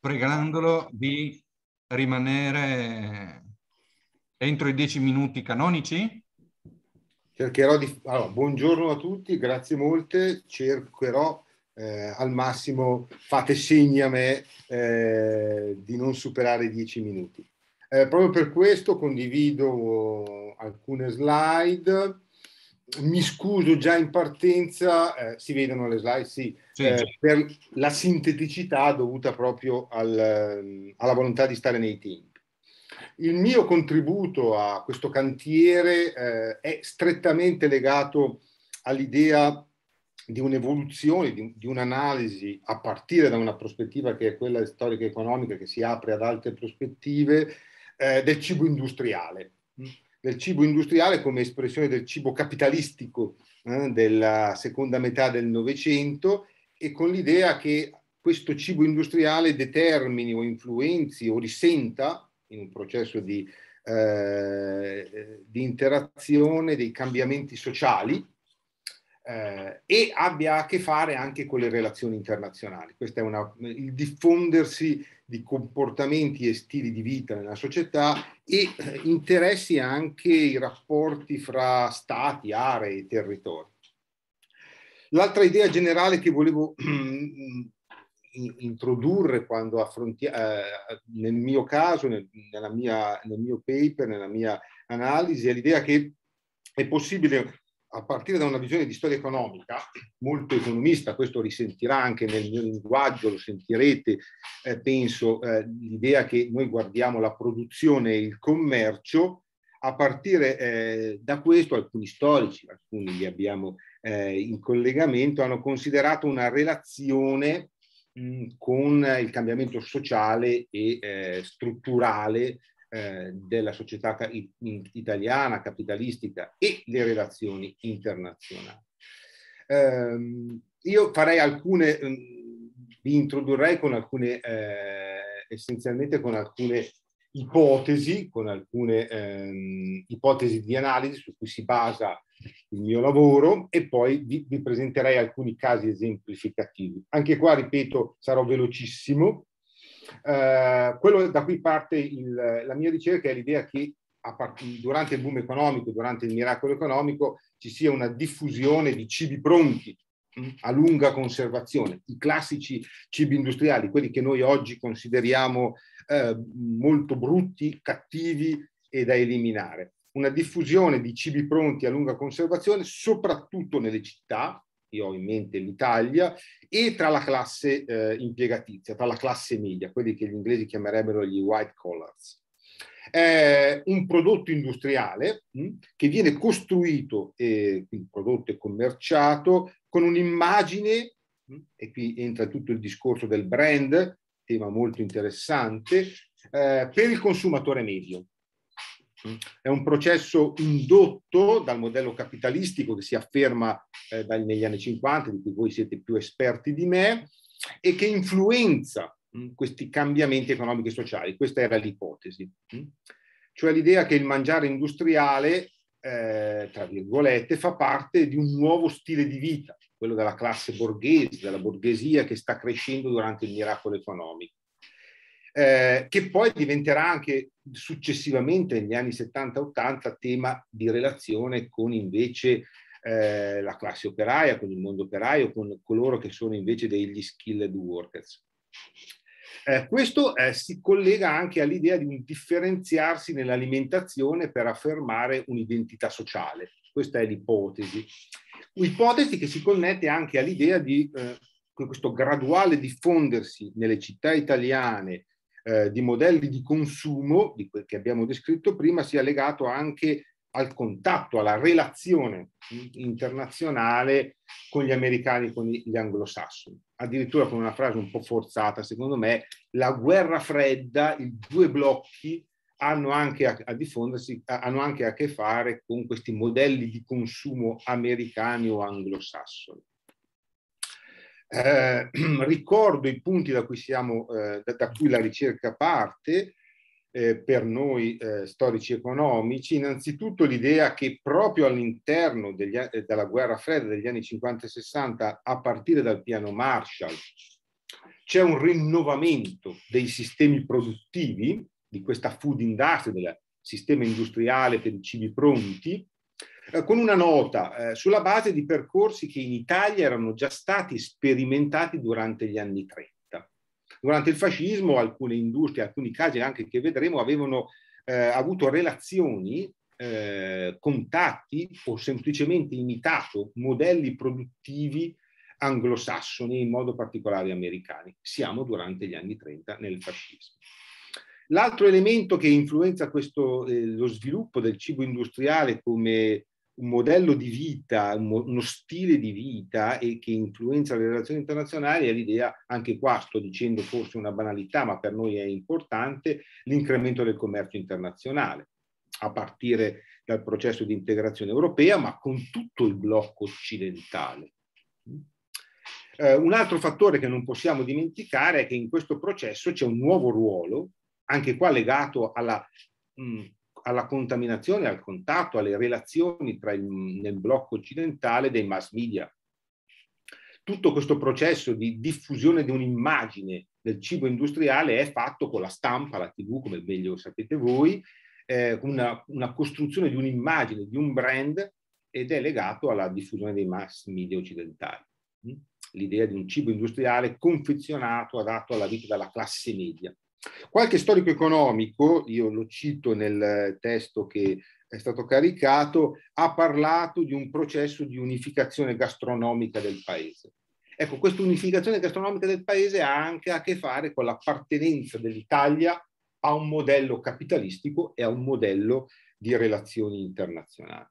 pregandolo di rimanere entro i dieci minuti canonici? Cercherò di... Allora, buongiorno a tutti, grazie molte, cercherò eh, al massimo, fate segni a me eh, di non superare i dieci minuti. Eh, proprio per questo condivido alcune slide mi scuso già in partenza, eh, si vedono le slide, sì, sì, eh, sì, certo. per la sinteticità dovuta proprio al, ehm, alla volontà di stare nei tempi. Il mio contributo a questo cantiere eh, è strettamente legato all'idea di un'evoluzione, di, di, un'analisi a partire da una prospettiva che è quella storica economica che si apre ad altre prospettive eh, del cibo industriale del cibo industriale come espressione del cibo capitalistico eh, della seconda metà del Novecento e con l'idea che questo cibo industriale determini o influenzi o risenta in un processo di, eh, di interazione dei cambiamenti sociali eh, e abbia a che fare anche con le relazioni internazionali. Questo è una, il diffondersi di comportamenti e stili di vita nella società e eh, interessi anche i rapporti fra stati, aree e territori. L'altra idea generale che volevo introdurre quando affrontiamo, eh, nel mio caso, nel, mia, nel mio paper, nella mia analisi, è l'idea che è possibile a partire da una visione di storia economica molto economista, questo risentirà anche nel mio linguaggio, lo sentirete, eh, penso, eh, l'idea che noi guardiamo la produzione e il commercio, a partire eh, da questo alcuni storici, alcuni li abbiamo eh, in collegamento, hanno considerato una relazione mh, con il cambiamento sociale e eh, strutturale eh, della società italiana capitalistica e le relazioni internazionali. Eh, io farei alcune, mm, vi introdurrei con alcune, eh, essenzialmente con alcune ipotesi, con alcune ehm, ipotesi di analisi su cui si basa il mio lavoro e poi vi, vi presenterei alcuni casi esemplificativi. Anche qua, ripeto, sarò velocissimo eh, quello da qui parte il, la mia ricerca è l'idea che part- durante il boom economico, durante il miracolo economico, ci sia una diffusione di cibi pronti mm, a lunga conservazione, i classici cibi industriali, quelli che noi oggi consideriamo eh, molto brutti, cattivi e da eliminare. Una diffusione di cibi pronti a lunga conservazione, soprattutto nelle città, io ho in mente l'Italia, e tra la classe eh, impiegatizia, tra la classe media, quelli che gli inglesi chiamerebbero gli white collars. È un prodotto industriale mh, hm, che viene costruito, eh, quindi prodotto e commerciato, con un'immagine, mh, hm, e qui entra tutto il discorso del brand, tema molto interessante, eh, per il consumatore medio. Mm. È un processo indotto dal modello capitalistico che si afferma eh, negli anni 50, di cui voi siete più esperti di me, e che influenza mh, mm, questi cambiamenti economici e sociali. Questa era l'ipotesi. Mh? Mm. Cioè l'idea che il mangiare industriale, eh, tra virgolette, fa parte di un nuovo stile di vita, quello della classe borghese, della borghesia che sta crescendo durante il miracolo economico. Eh, che poi diventerà anche successivamente negli anni 70-80 tema di relazione con invece eh, la classe operaia, con il mondo operaio, con coloro che sono invece degli skilled workers. Eh, questo eh, si collega anche all'idea di un differenziarsi nell'alimentazione per affermare un'identità sociale. Questa è l'ipotesi. Ipotesi che si connette anche all'idea di eh, questo graduale diffondersi nelle città italiane eh, di modelli di consumo di quel che abbiamo descritto prima sia legato anche al contatto, alla relazione internazionale con gli americani, con gli anglosassoni. Addirittura con una frase un po' forzata, secondo me, la guerra fredda, i due blocchi hanno anche a, a diffondersi, hanno anche a che fare con questi modelli di consumo americani o anglosassoni. Eh, ricordo i punti da cui, siamo, eh, da cui la ricerca parte eh, per noi eh, storici economici, innanzitutto l'idea che proprio all'interno eh, della guerra fredda degli anni 50 e 60, a partire dal piano Marshall, c'è un rinnovamento dei sistemi produttivi, di questa food industry, del sistema industriale per i cibi pronti, eh, con una nota eh, sulla base di percorsi che in Italia erano già stati sperimentati durante gli anni 30. Durante il fascismo alcune industrie, alcuni casi anche che vedremo, avevano eh, avuto relazioni, eh, contatti o semplicemente imitato modelli produttivi anglosassoni, in modo particolare americani. Siamo durante gli anni 30 nel fascismo. L'altro elemento che influenza questo, eh, lo sviluppo del cibo industriale come un modello di vita, uno stile di vita e che influenza le relazioni internazionali è l'idea, anche qua sto dicendo forse una banalità, ma per noi è importante, l'incremento del commercio internazionale, a partire dal processo di integrazione europea, ma con tutto il blocco occidentale. Eh, un altro fattore che non possiamo dimenticare è che in questo processo c'è un nuovo ruolo, anche qua legato alla mh, mm, alla contaminazione, al contatto, alle relazioni tra il, nel blocco occidentale dei mass media. Tutto questo processo di diffusione di un'immagine del cibo industriale è fatto con la stampa, la tv, come meglio sapete voi, eh, una, una costruzione di un'immagine, di un brand ed è legato alla diffusione dei mass media occidentali. Mm? L'idea di un cibo industriale confezionato, adatto alla vita della classe media Qualche storico economico, io lo cito nel testo che è stato caricato, ha parlato di un processo di unificazione gastronomica del paese. Ecco, questa unificazione gastronomica del paese ha anche a che fare con l'appartenenza dell'Italia a un modello capitalistico e a un modello di relazioni internazionali.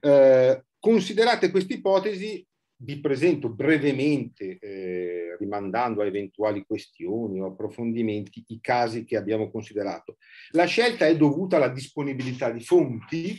Eh, considerate questa ipotesi, vi presento brevemente, eh, rimandando a eventuali questioni o approfondimenti, i casi che abbiamo considerato. La scelta è dovuta alla disponibilità di fonti,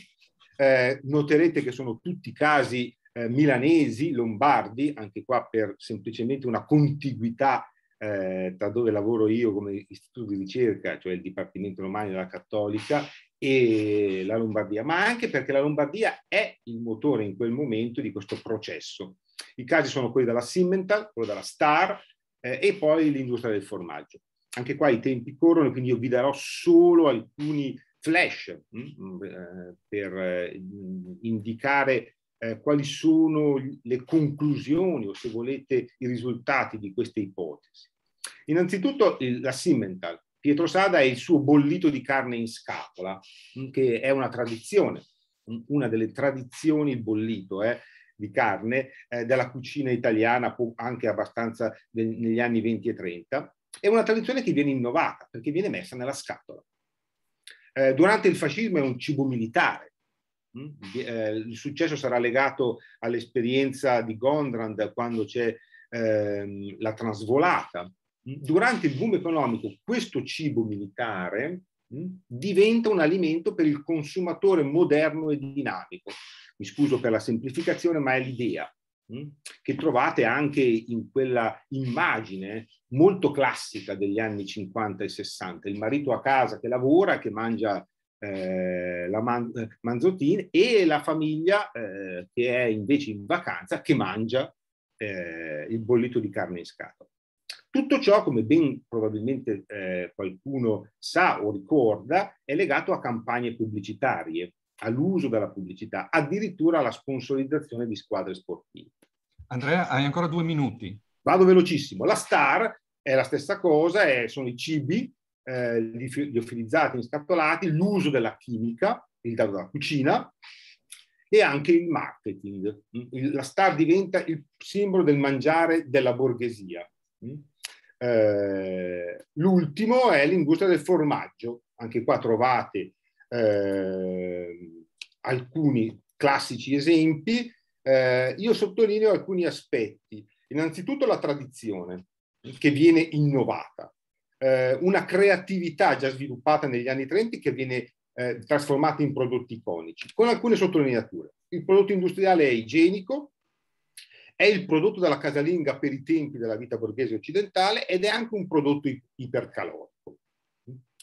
eh, noterete che sono tutti casi eh, milanesi, lombardi, anche qua per semplicemente una contiguità eh, tra dove lavoro io come istituto di ricerca, cioè il Dipartimento Romano della Cattolica, e la Lombardia, ma anche perché la Lombardia è il motore in quel momento di questo processo. I casi sono quelli della Simmental, quello della Star eh, e poi l'industria del formaggio. Anche qua i tempi corrono, quindi io vi darò solo alcuni flash mh, mm, mm, eh, per eh, indicare eh, quali sono le conclusioni o se volete i risultati di queste ipotesi. Innanzitutto il, la Simmental, Pietro Sada è il suo bollito di carne in scapola, mm, che è una tradizione, una delle tradizioni, il bollito, eh, di carne eh, dalla cucina italiana, anche abbastanza de- negli anni 20 e 30. È una tradizione che viene innovata perché viene messa nella scatola. Eh, durante il fascismo è un cibo militare. Mm, eh, il successo sarà legato all'esperienza di Gondrand quando c'è ehm, la trasvolata. Mm, durante il boom economico questo cibo militare, mm, diventa un alimento per il consumatore moderno e dinamico mi scuso per la semplificazione, ma è l'idea mm, che trovate anche in quella immagine molto classica degli anni 50 e 60, il marito a casa che lavora, che mangia eh, la man- eh, manzotin e la famiglia eh, che è invece in vacanza che mangia eh, il bollito di carne in scatola. Tutto ciò, come ben probabilmente eh, qualcuno sa o ricorda, è legato a campagne pubblicitarie all'uso della pubblicità, addirittura alla sponsorizzazione di squadre sportive. Andrea, hai ancora due minuti. Vado velocissimo. La Star è la stessa cosa, è, sono i cibi, eh, gli liofilizzati, gli scattolati, l'uso della chimica, il dato della cucina e anche il marketing. La Star diventa il simbolo del mangiare della borghesia. Mm? Eh, l'ultimo è l'industria del formaggio. Anche qua trovate eh, alcuni classici esempi, eh, io sottolineo alcuni aspetti. Innanzitutto la tradizione che viene innovata, eh, una creatività già sviluppata negli anni 30 che viene eh, trasformata in prodotti iconici, con alcune sottolineature. Il prodotto industriale è igienico, è il prodotto della casalinga per i tempi della vita borghese occidentale ed è anche un prodotto ipercalorico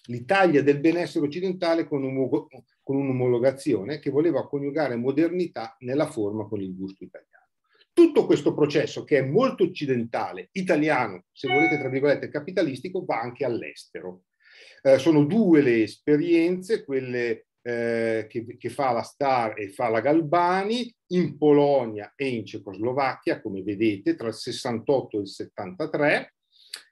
l'Italia del benessere occidentale con, um- con un'omologazione che voleva coniugare modernità nella forma con il gusto italiano. Tutto questo processo che è molto occidentale, italiano, se volete tra virgolette capitalistico, va anche all'estero. Eh, sono due le esperienze, quelle eh, che, che, fa la Star e fa la Galbani in Polonia e in Cecoslovacchia, come vedete, tra il 68 e il 73.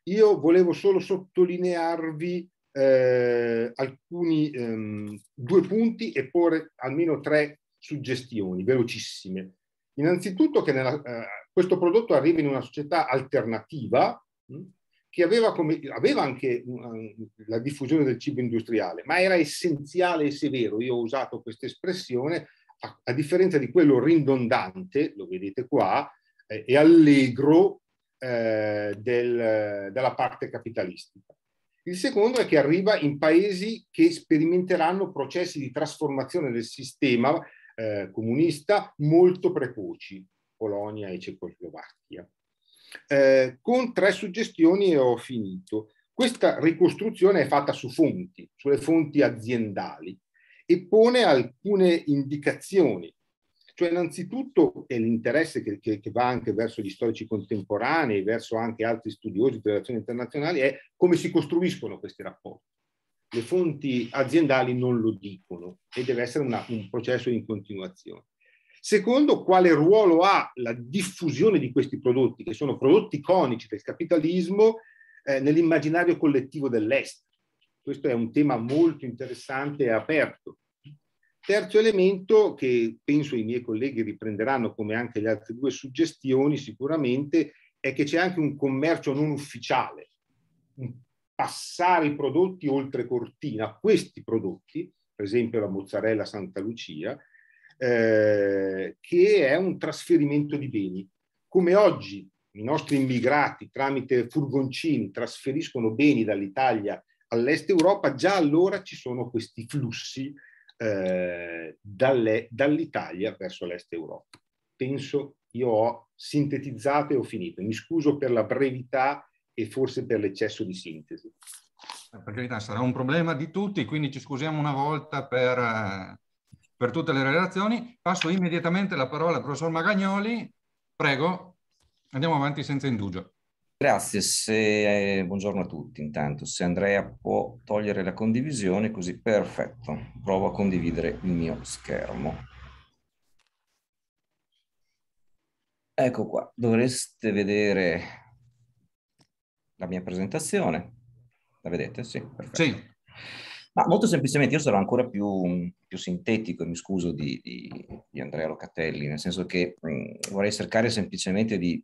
Io volevo solo sottolinearvi eh, alcuni ehm, due punti e porre almeno tre suggestioni velocissime. Innanzitutto che nella, eh, questo prodotto arriva in una società alternativa mh, hm, che aveva, come, aveva anche mh, mm, la diffusione del cibo industriale, ma era essenziale e severo, io ho usato questa espressione, a, a differenza di quello ridondante, lo vedete qua, eh, e allegro eh, del, della parte capitalistica. Il secondo è che arriva in paesi che sperimenteranno processi di trasformazione del sistema eh, comunista molto precoci, Polonia e Cecoslovacchia. Eh, con tre suggestioni e ho finito. Questa ricostruzione è fatta su fonti, sulle fonti aziendali e pone alcune indicazioni cioè, innanzitutto è l'interesse che, che, che, va anche verso gli storici contemporanei, verso anche altri studiosi delle relazioni internazionali, è come si costruiscono questi rapporti. Le fonti aziendali non lo dicono e deve essere una, un processo in continuazione. Secondo, quale ruolo ha la diffusione di questi prodotti, che sono prodotti iconici del capitalismo, eh, nell'immaginario collettivo dell'Est? Questo è un tema molto interessante e aperto Terzo elemento che penso i miei colleghi riprenderanno come anche le altre due suggestioni sicuramente è che c'è anche un commercio non ufficiale, passare i prodotti oltre cortina, questi prodotti, per esempio la mozzarella Santa Lucia, eh, che è un trasferimento di beni. Come oggi i nostri immigrati tramite furgoncini trasferiscono beni dall'Italia all'est Europa, già allora ci sono questi flussi eh, dalle, dall'Italia verso l'est Europa. Penso io ho sintetizzato e ho finito. Mi scuso per la brevità e forse per l'eccesso di sintesi. Eh, per carità, sarà un problema di tutti, quindi ci scusiamo una volta per, eh, per tutte le relazioni. Passo immediatamente la parola al professor Magagnoli. Prego, andiamo avanti senza indugio. Grazie, se, eh, buongiorno a tutti intanto. Se Andrea può togliere la condivisione, così perfetto. Provo a condividere il mio schermo. Ecco qua, dovreste vedere la mia presentazione. La vedete? Sì, perfetto. Sì. Ma molto semplicemente io sarò ancora più, più sintetico mi scuso di, di, di Andrea Locatelli, nel senso che mh, mm, vorrei cercare semplicemente di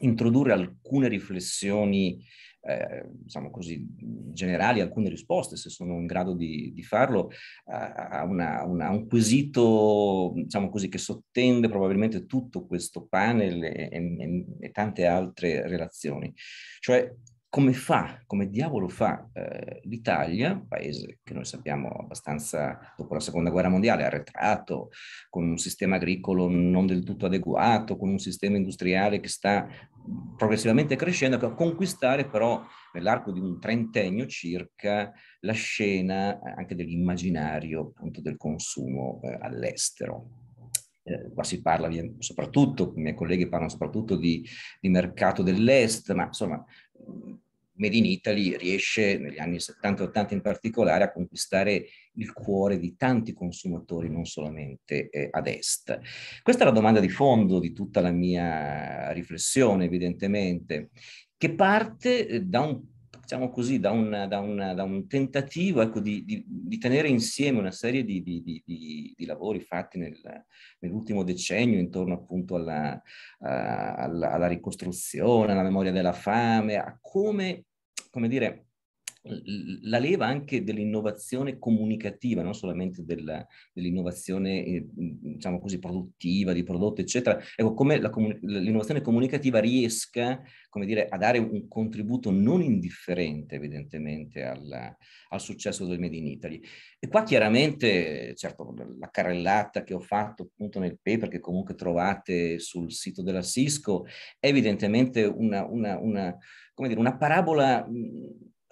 introdurre alcune riflessioni, eh, diciamo così, generali, alcune risposte, se sono in grado di, di farlo, a, una, una, un quesito, diciamo così, che sottende probabilmente tutto questo panel e, e, e tante altre relazioni. Cioè, come fa, come diavolo fa eh, l'Italia, paese che noi sappiamo abbastanza dopo la seconda guerra mondiale arretrato, con un sistema agricolo non del tutto adeguato, con un sistema industriale che sta progressivamente crescendo, a conquistare però nell'arco di un trentennio circa la scena eh, anche dell'immaginario appunto del consumo eh, all'estero. Eh, qua si parla soprattutto, i miei colleghi parlano soprattutto di, di mercato dell'est, ma insomma Made in Italy riesce negli anni 70 80 in particolare a conquistare il cuore di tanti consumatori, non solamente eh, ad est. Questa è la domanda di fondo di tutta la mia riflessione, evidentemente, che parte eh, da un diciamo così, da, una, da, una, da un tentativo ecco, di, di, di, tenere insieme una serie di, di lavori fatti nel, nell'ultimo decennio intorno appunto alla, uh, alla, alla ricostruzione, alla memoria della fame, a come, come dire, la leva anche dell'innovazione comunicativa, non solamente della, dell'innovazione, eh, diciamo così, produttiva, di prodotto, eccetera. Ecco, come la, l'innovazione comunicativa riesca, come dire, a dare un contributo non indifferente, evidentemente, alla, al successo del Made in Italy. E qua chiaramente, certo, la carrellata che ho fatto appunto nel paper, che comunque trovate sul sito della Cisco, è evidentemente una, una, una come dire, una parabola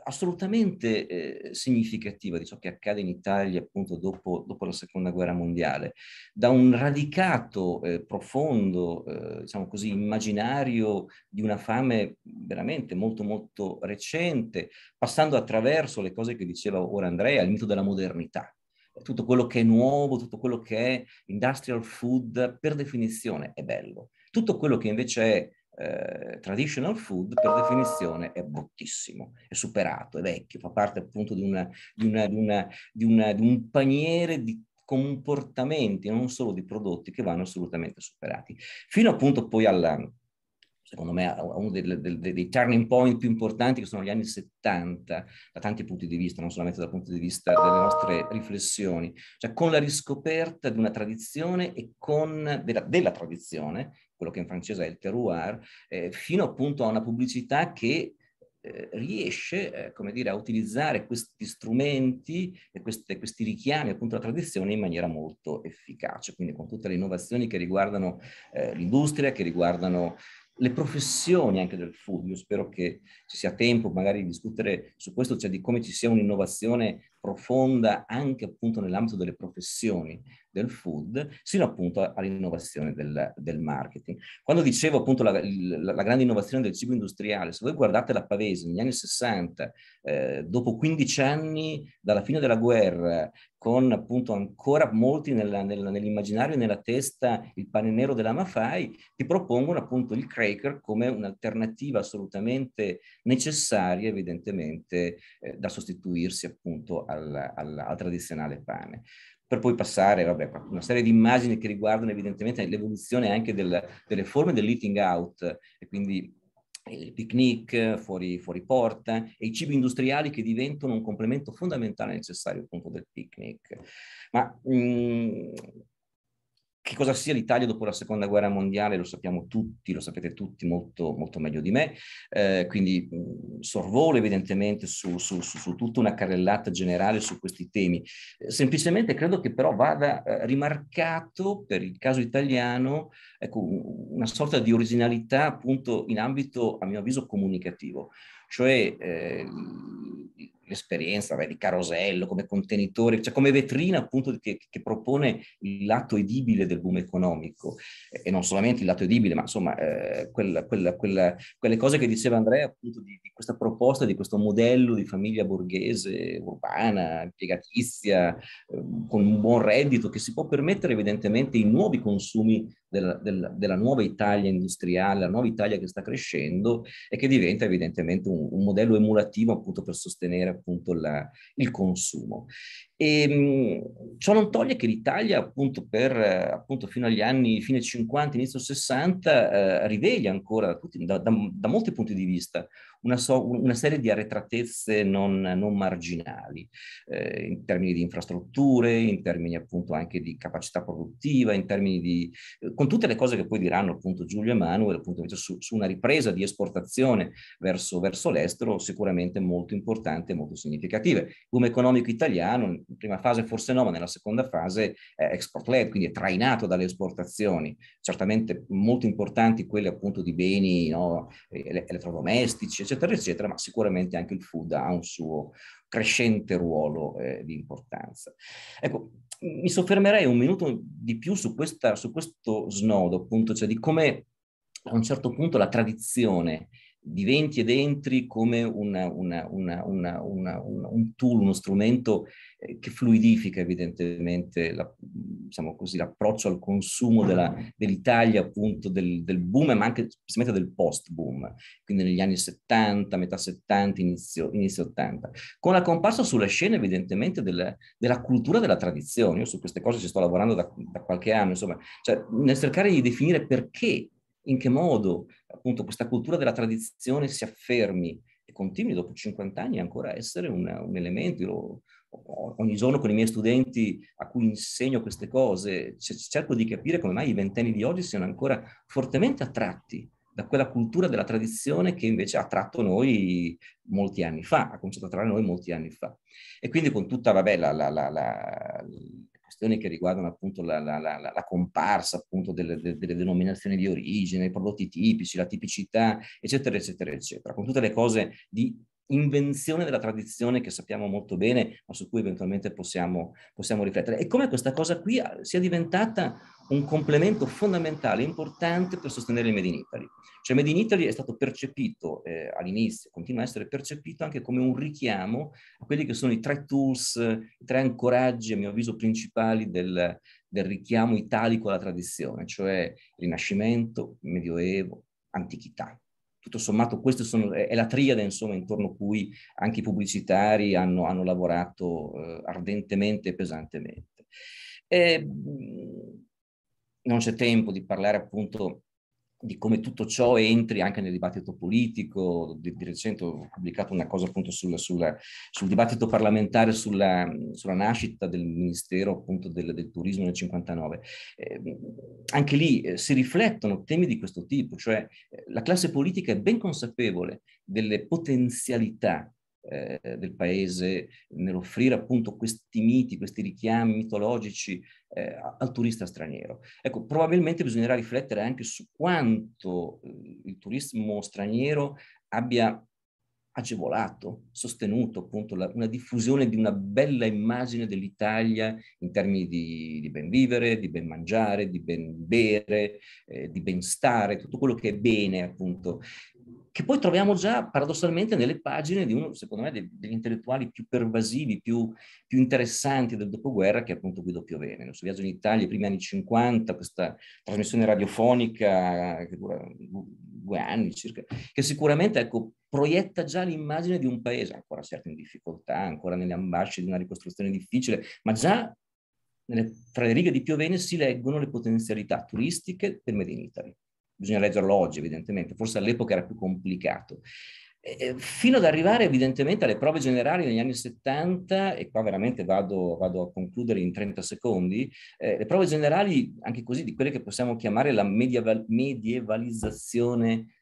assolutamente eh, significativa di ciò che accade in Italia appunto dopo, dopo la seconda guerra mondiale, da un radicato eh, profondo, eh, diciamo così, immaginario di una fame veramente molto molto recente, passando attraverso le cose che diceva ora Andrea, il mito della modernità, tutto quello che è nuovo, tutto quello che è industrial food, per definizione è bello. Tutto quello che invece è eh, traditional food per definizione è bruttissimo, è superato, è vecchio, fa parte appunto di, una, di, una, di, una, di un paniere di comportamenti, non solo di prodotti che vanno assolutamente superati. Fino appunto poi alla, secondo me, uno dei, dei, dei, turning point più importanti che sono gli anni 70, da tanti punti di vista, non solamente dal punto di vista delle nostre riflessioni, cioè con la riscoperta di una tradizione e con della, della tradizione quello che in francese è il terroir, eh, fino appunto a una pubblicità che eh, riesce eh, come dire, a utilizzare questi strumenti e queste, questi richiami appunto alla tradizione in maniera molto efficace, quindi con tutte le innovazioni che riguardano eh, l'industria, che riguardano le professioni anche del food. Io spero che ci sia tempo magari di discutere su questo, cioè di come ci sia un'innovazione profonda anche appunto nell'ambito delle professioni del food, sino appunto all'innovazione del, del marketing. Quando dicevo appunto la, la, la, grande innovazione del cibo industriale, se voi guardate la Pavese negli anni 60, eh, dopo 15 anni dalla fine della guerra, con appunto ancora molti nella, nella, nell'immaginario e nella testa il pane nero della Mafai, ti propongono appunto il cracker come un'alternativa assolutamente necessaria, evidentemente, eh, da sostituirsi appunto al al, al, al tradizionale pane per poi passare a una serie di immagini che riguardano evidentemente l'evoluzione anche del, delle forme dell'eating out e quindi il picnic fuori, fuori, porta e i cibi industriali che diventano un complemento fondamentale e necessario appunto del picnic. Ma mh, che cosa sia l'Italia dopo la seconda guerra mondiale lo sappiamo tutti, lo sapete tutti molto, molto meglio di me, eh, quindi mm, sorvolo evidentemente su, su, su, su, tutta una carrellata generale su questi temi. Eh, semplicemente credo che però vada eh, rimarcato per il caso italiano ecco, una sorta di originalità appunto in ambito, a mio avviso, comunicativo, cioè eh, l'esperienza beh, di carosello come contenitore, cioè come vetrina appunto che, che, propone il lato edibile del boom economico e non solamente il lato edibile, ma insomma eh, quella, quella, quella, quelle cose che diceva Andrea appunto di, di, questa proposta, di questo modello di famiglia borghese, urbana, impiegatizia, eh, con un buon reddito che si può permettere evidentemente i nuovi consumi della, della, della, nuova Italia industriale, la nuova Italia che sta crescendo e che diventa evidentemente un, un modello emulativo appunto per sostenere appunto la, il consumo. E, ehm, ciò non toglie che l'Italia, appunto, per, eh, appunto fino agli anni fine 50, inizio 60, eh, riveglia ancora da, da, da, molti punti di vista una, so, una serie di arretratezze non, non marginali, eh, in termini di infrastrutture, in termini appunto anche di capacità produttiva, in termini di. Eh, con tutte le cose che poi diranno appunto Giulio Emanuele, appunto su, su una ripresa di esportazione verso, verso l'estero, sicuramente molto importante e molto significative. Come economico italiano, prima fase forse no, ma nella seconda fase è export-led, quindi è trainato dalle esportazioni, certamente molto importanti quelle appunto di beni no, eh, elettrodomestici, eccetera, eccetera, ma sicuramente anche il food ha un suo crescente ruolo eh, di importanza. Ecco, mi soffermerei un minuto di più su, questa, su questo snodo, appunto, cioè di come a un certo punto la tradizione diventi ed entri come una, una, una, un tool, uno strumento eh, che fluidifica evidentemente la, diciamo così, l'approccio al consumo della, dell'Italia, appunto del, del, boom, ma anche specialmente del post-boom, quindi negli anni 70, metà 70, inizio, inizio 80, con la comparsa sulla scena evidentemente della, della, cultura della tradizione. Io su queste cose ci sto lavorando da, da qualche anno, insomma, cioè, nel cercare di definire perché in che modo appunto questa cultura della tradizione si affermi e continui dopo 50 anni ancora a essere un, un elemento. Io ogni giorno con i miei studenti a cui insegno queste cose cerco di capire come mai i ventenni di oggi siano ancora fortemente attratti da quella cultura della tradizione che invece ha tratto noi molti anni fa, ha cominciato a trarre noi molti anni fa. E quindi con tutta vabbè, la, la, la, questioni che riguardano appunto la, la, la, la comparsa appunto delle, delle, denominazioni di origine, i prodotti tipici, la tipicità, eccetera, eccetera, eccetera, con tutte le cose di invenzione della tradizione che sappiamo molto bene, ma su cui eventualmente possiamo, possiamo riflettere. E come questa cosa qui ah, sia diventata un complemento fondamentale, importante per sostenere il Made in Italy. Cioè Made in Italy è stato percepito eh, all'inizio, continua a essere percepito anche come un richiamo a quelli che sono i tre tools, i tre ancoraggi, a mio avviso, principali del, del richiamo italico alla tradizione, cioè Rinascimento, Medioevo, Antichità tutto sommato questa è la triade insomma, intorno a cui anche i pubblicitari hanno, hanno lavorato eh, ardentemente e pesantemente. E, ehm, non c'è tempo di parlare appunto di come tutto ciò entri anche nel dibattito politico. Di, di recente ho pubblicato una cosa appunto sul, sul, sul dibattito parlamentare sulla, sulla, nascita del Ministero appunto del, del Turismo nel 59. Eh, anche lì eh, si riflettono temi di questo tipo, cioè eh, la classe politica è ben consapevole delle potenzialità eh, del paese, nell'offrire appunto questi miti, questi richiami mitologici eh, al turista straniero. Ecco, probabilmente bisognerà riflettere anche su quanto eh, il turismo straniero abbia agevolato, sostenuto appunto la, una diffusione di una bella immagine dell'Italia in termini di, di ben vivere, di ben mangiare, di ben bere, eh, di ben stare, tutto quello che è bene appunto che poi troviamo già paradossalmente nelle pagine di uno, secondo me, dei, degli intellettuali più pervasivi, più, più, interessanti del dopoguerra, che è appunto Guido Piovene. Il suo viaggio in Italia, i primi anni 50, questa trasmissione radiofonica che dura due anni circa, che sicuramente ecco, proietta già l'immagine di un paese ancora certo in difficoltà, ancora nelle ambasce di una ricostruzione difficile, ma già nelle, tra le righe di Piovene si leggono le potenzialità turistiche del Made in Italy bisogna leggerlo oggi evidentemente, forse all'epoca era più complicato. Eh, fino ad arrivare evidentemente alle prove generali negli anni 70, e qua veramente vado, vado a concludere in 30 secondi, eh, le prove generali, anche così, di quelle che possiamo chiamare la medieval- medievalizzazione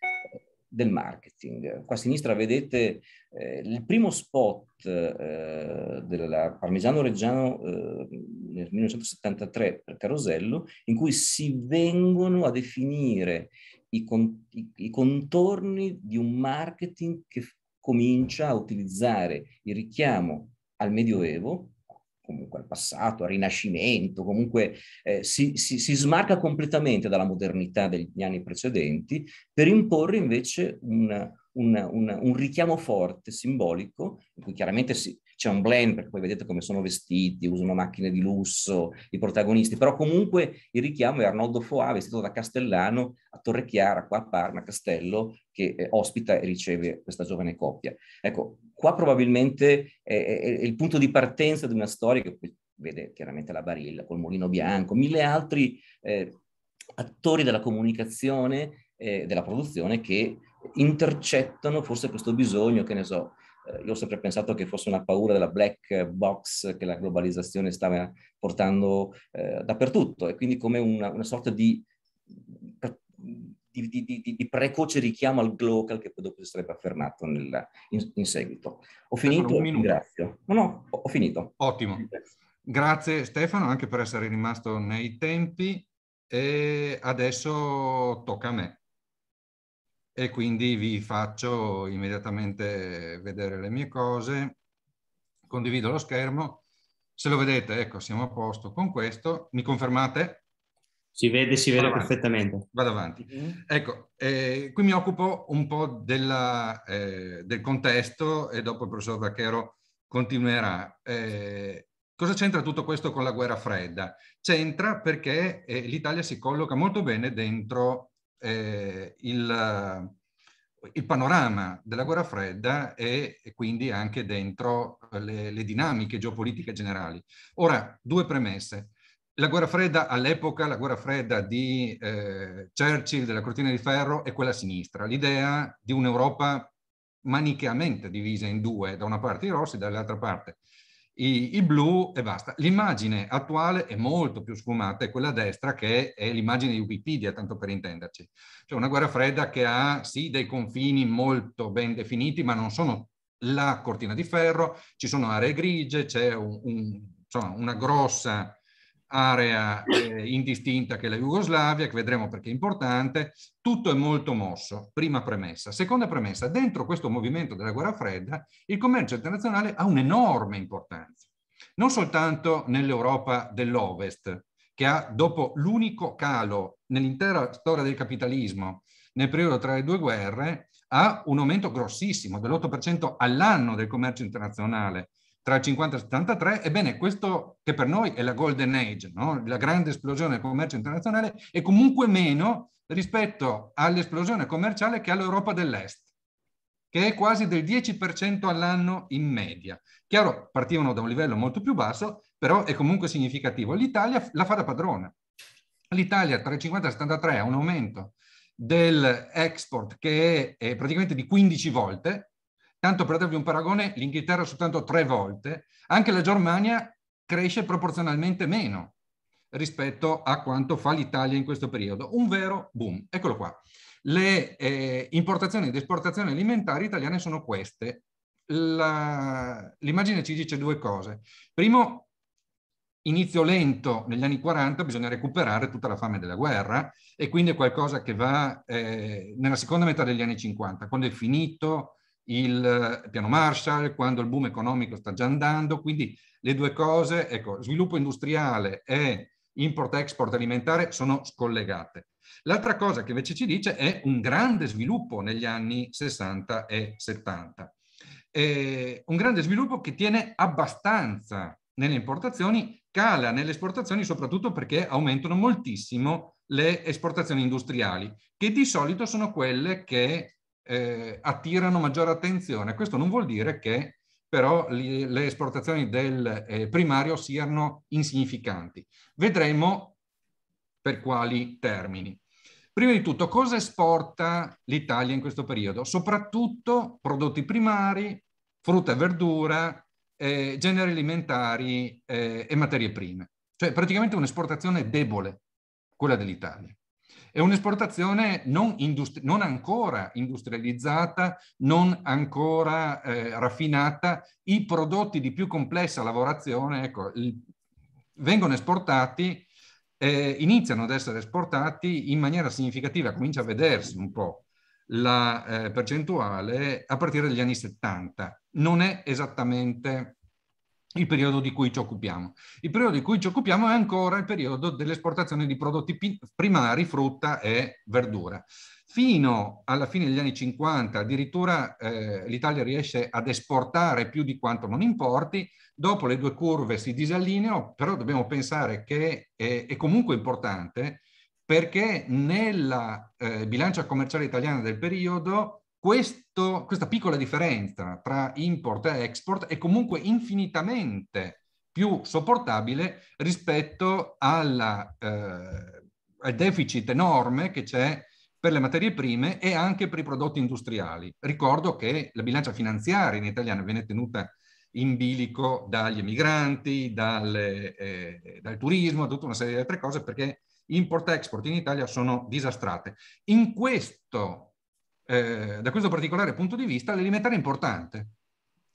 del marketing. Qua a sinistra vedete eh, il primo spot eh, della Parmigiano Reggiano eh, nel 1973 per Carosello, in cui si vengono a definire i, con, i, i contorni di un marketing che comincia a utilizzare il richiamo al Medioevo comunque al passato, al Rinascimento, comunque eh, si, si, si, smarca completamente dalla modernità degli anni precedenti per imporre invece un, un, un, un richiamo forte, simbolico, in cui chiaramente si, c'è un blend, perché poi vedete come sono vestiti, usano macchine di lusso, i protagonisti, però comunque il richiamo è Arnoldo Foà vestito da Castellano a Torre Chiara, qua a Parma, Castello, che eh, ospita e riceve questa giovane coppia. Ecco, qua probabilmente è, è, il punto di partenza di una storia che vede chiaramente la Barilla col Mulino Bianco, mille altri eh, attori della comunicazione, eh, della produzione che intercettano forse questo bisogno, che ne so, eh, io ho sempre pensato che fosse una paura della black box che la globalizzazione stava portando eh, dappertutto e quindi come una, una sorta di di, di, di, precoce richiamo al glocal che poi dopo si sarebbe affermato nel, in, in, seguito. Ho finito, Grazie. No, no, ho, ho finito. Ottimo. Grazie Stefano anche per essere rimasto nei tempi e adesso tocca a me e quindi vi faccio immediatamente vedere le mie cose. Condivido lo schermo. Se lo vedete, ecco, siamo a posto con questo. Mi confermate? Si vede, si vede vado perfettamente. Vado avanti. Mm. Ecco, eh, qui mi occupo un po' della, eh, del contesto e dopo il professor Vacchero continuerà. Eh, cosa c'entra tutto questo con la guerra fredda? C'entra perché eh, l'Italia si colloca molto bene dentro eh, il, il, panorama della guerra fredda e, e quindi anche dentro le, le dinamiche geopolitiche generali. Ora, due premesse. La guerra fredda all'epoca, la guerra fredda di eh, Churchill, della cortina di ferro, è quella sinistra, l'idea di un'Europa manicheamente divisa in due, da una parte i rossi, dall'altra parte i, i blu e basta. L'immagine attuale è molto più sfumata, è quella a destra che è, è l'immagine di Wikipedia, tanto per intenderci. Cioè una guerra fredda che ha sì dei confini molto ben definiti, ma non sono la cortina di ferro, ci sono aree grigie, c'è un, un, insomma, una grossa area eh, indistinta che è la Jugoslavia, che vedremo perché è importante, tutto è molto mosso, prima premessa. Seconda premessa, dentro questo movimento della guerra fredda, il commercio internazionale ha un'enorme importanza, non soltanto nell'Europa dell'Ovest, che ha dopo l'unico calo nell'intera storia del capitalismo nel periodo tra le due guerre, ha un aumento grossissimo dell'8% all'anno del commercio internazionale tra il 50 e il 73, ebbene questo che per noi è la golden age, no? la grande esplosione del commercio internazionale, è comunque meno rispetto all'esplosione commerciale che ha l'Europa dell'Est, che è quasi del 10% all'anno in media. Chiaro, partivano da un livello molto più basso, però è comunque significativo. L'Italia la fa da padrona. L'Italia tra il 50 e il 73 ha un aumento del export che è, è praticamente di 15 volte, Tanto per darvi un paragone, l'Inghilterra soltanto tre volte, anche la Germania cresce proporzionalmente meno rispetto a quanto fa l'Italia in questo periodo. Un vero boom. Eccolo qua. Le eh, importazioni ed esportazioni alimentari italiane sono queste. La, l'immagine ci dice due cose. Primo, inizio lento negli anni 40, bisogna recuperare tutta la fame della guerra e quindi è qualcosa che va eh, nella seconda metà degli anni 50, quando è finito il eh, piano Marshall, quando il boom economico sta già andando, quindi le due cose, ecco, sviluppo industriale e import-export alimentare sono scollegate. L'altra cosa che invece ci dice è un grande sviluppo negli anni 60 e 70. E un grande sviluppo che tiene abbastanza nelle importazioni, cala nelle esportazioni soprattutto perché aumentano moltissimo le esportazioni industriali, che di solito sono quelle che eh, attirano maggiore attenzione. Questo non vuol dire che però li, le esportazioni del eh, primario siano insignificanti. Vedremo per quali termini. Prima di tutto, cosa esporta l'Italia in questo periodo? Soprattutto prodotti primari, frutta e verdura, eh, generi alimentari eh, e materie prime. Cioè praticamente un'esportazione debole, quella dell'Italia. È un'esportazione non, industri- non ancora industrializzata, non ancora eh, raffinata. I prodotti di più complessa lavorazione ecco, il, vengono esportati, eh, iniziano ad essere esportati in maniera significativa, comincia a vedersi un po' la eh, percentuale a partire dagli anni 70. Non è esattamente il periodo di cui ci occupiamo. Il periodo di cui ci occupiamo è ancora il periodo dell'esportazione di prodotti primari, frutta e verdura. Fino alla fine degli anni 50 addirittura eh, l'Italia riesce ad esportare più di quanto non importi, dopo le due curve si disallineano, però dobbiamo pensare che è, è comunque importante perché nella eh, bilancia commerciale italiana del periodo questo, questa piccola differenza tra import e export è comunque infinitamente più sopportabile rispetto alla, eh, al deficit enorme che c'è per le materie prime e anche per i prodotti industriali. Ricordo che la bilancia finanziaria in italiana viene tenuta in bilico dagli emigranti, dalle, eh, dal turismo, da tutta una serie di altre cose perché import-export in Italia sono disastrate. In questo eh, da questo particolare punto di vista l'alimentare è importante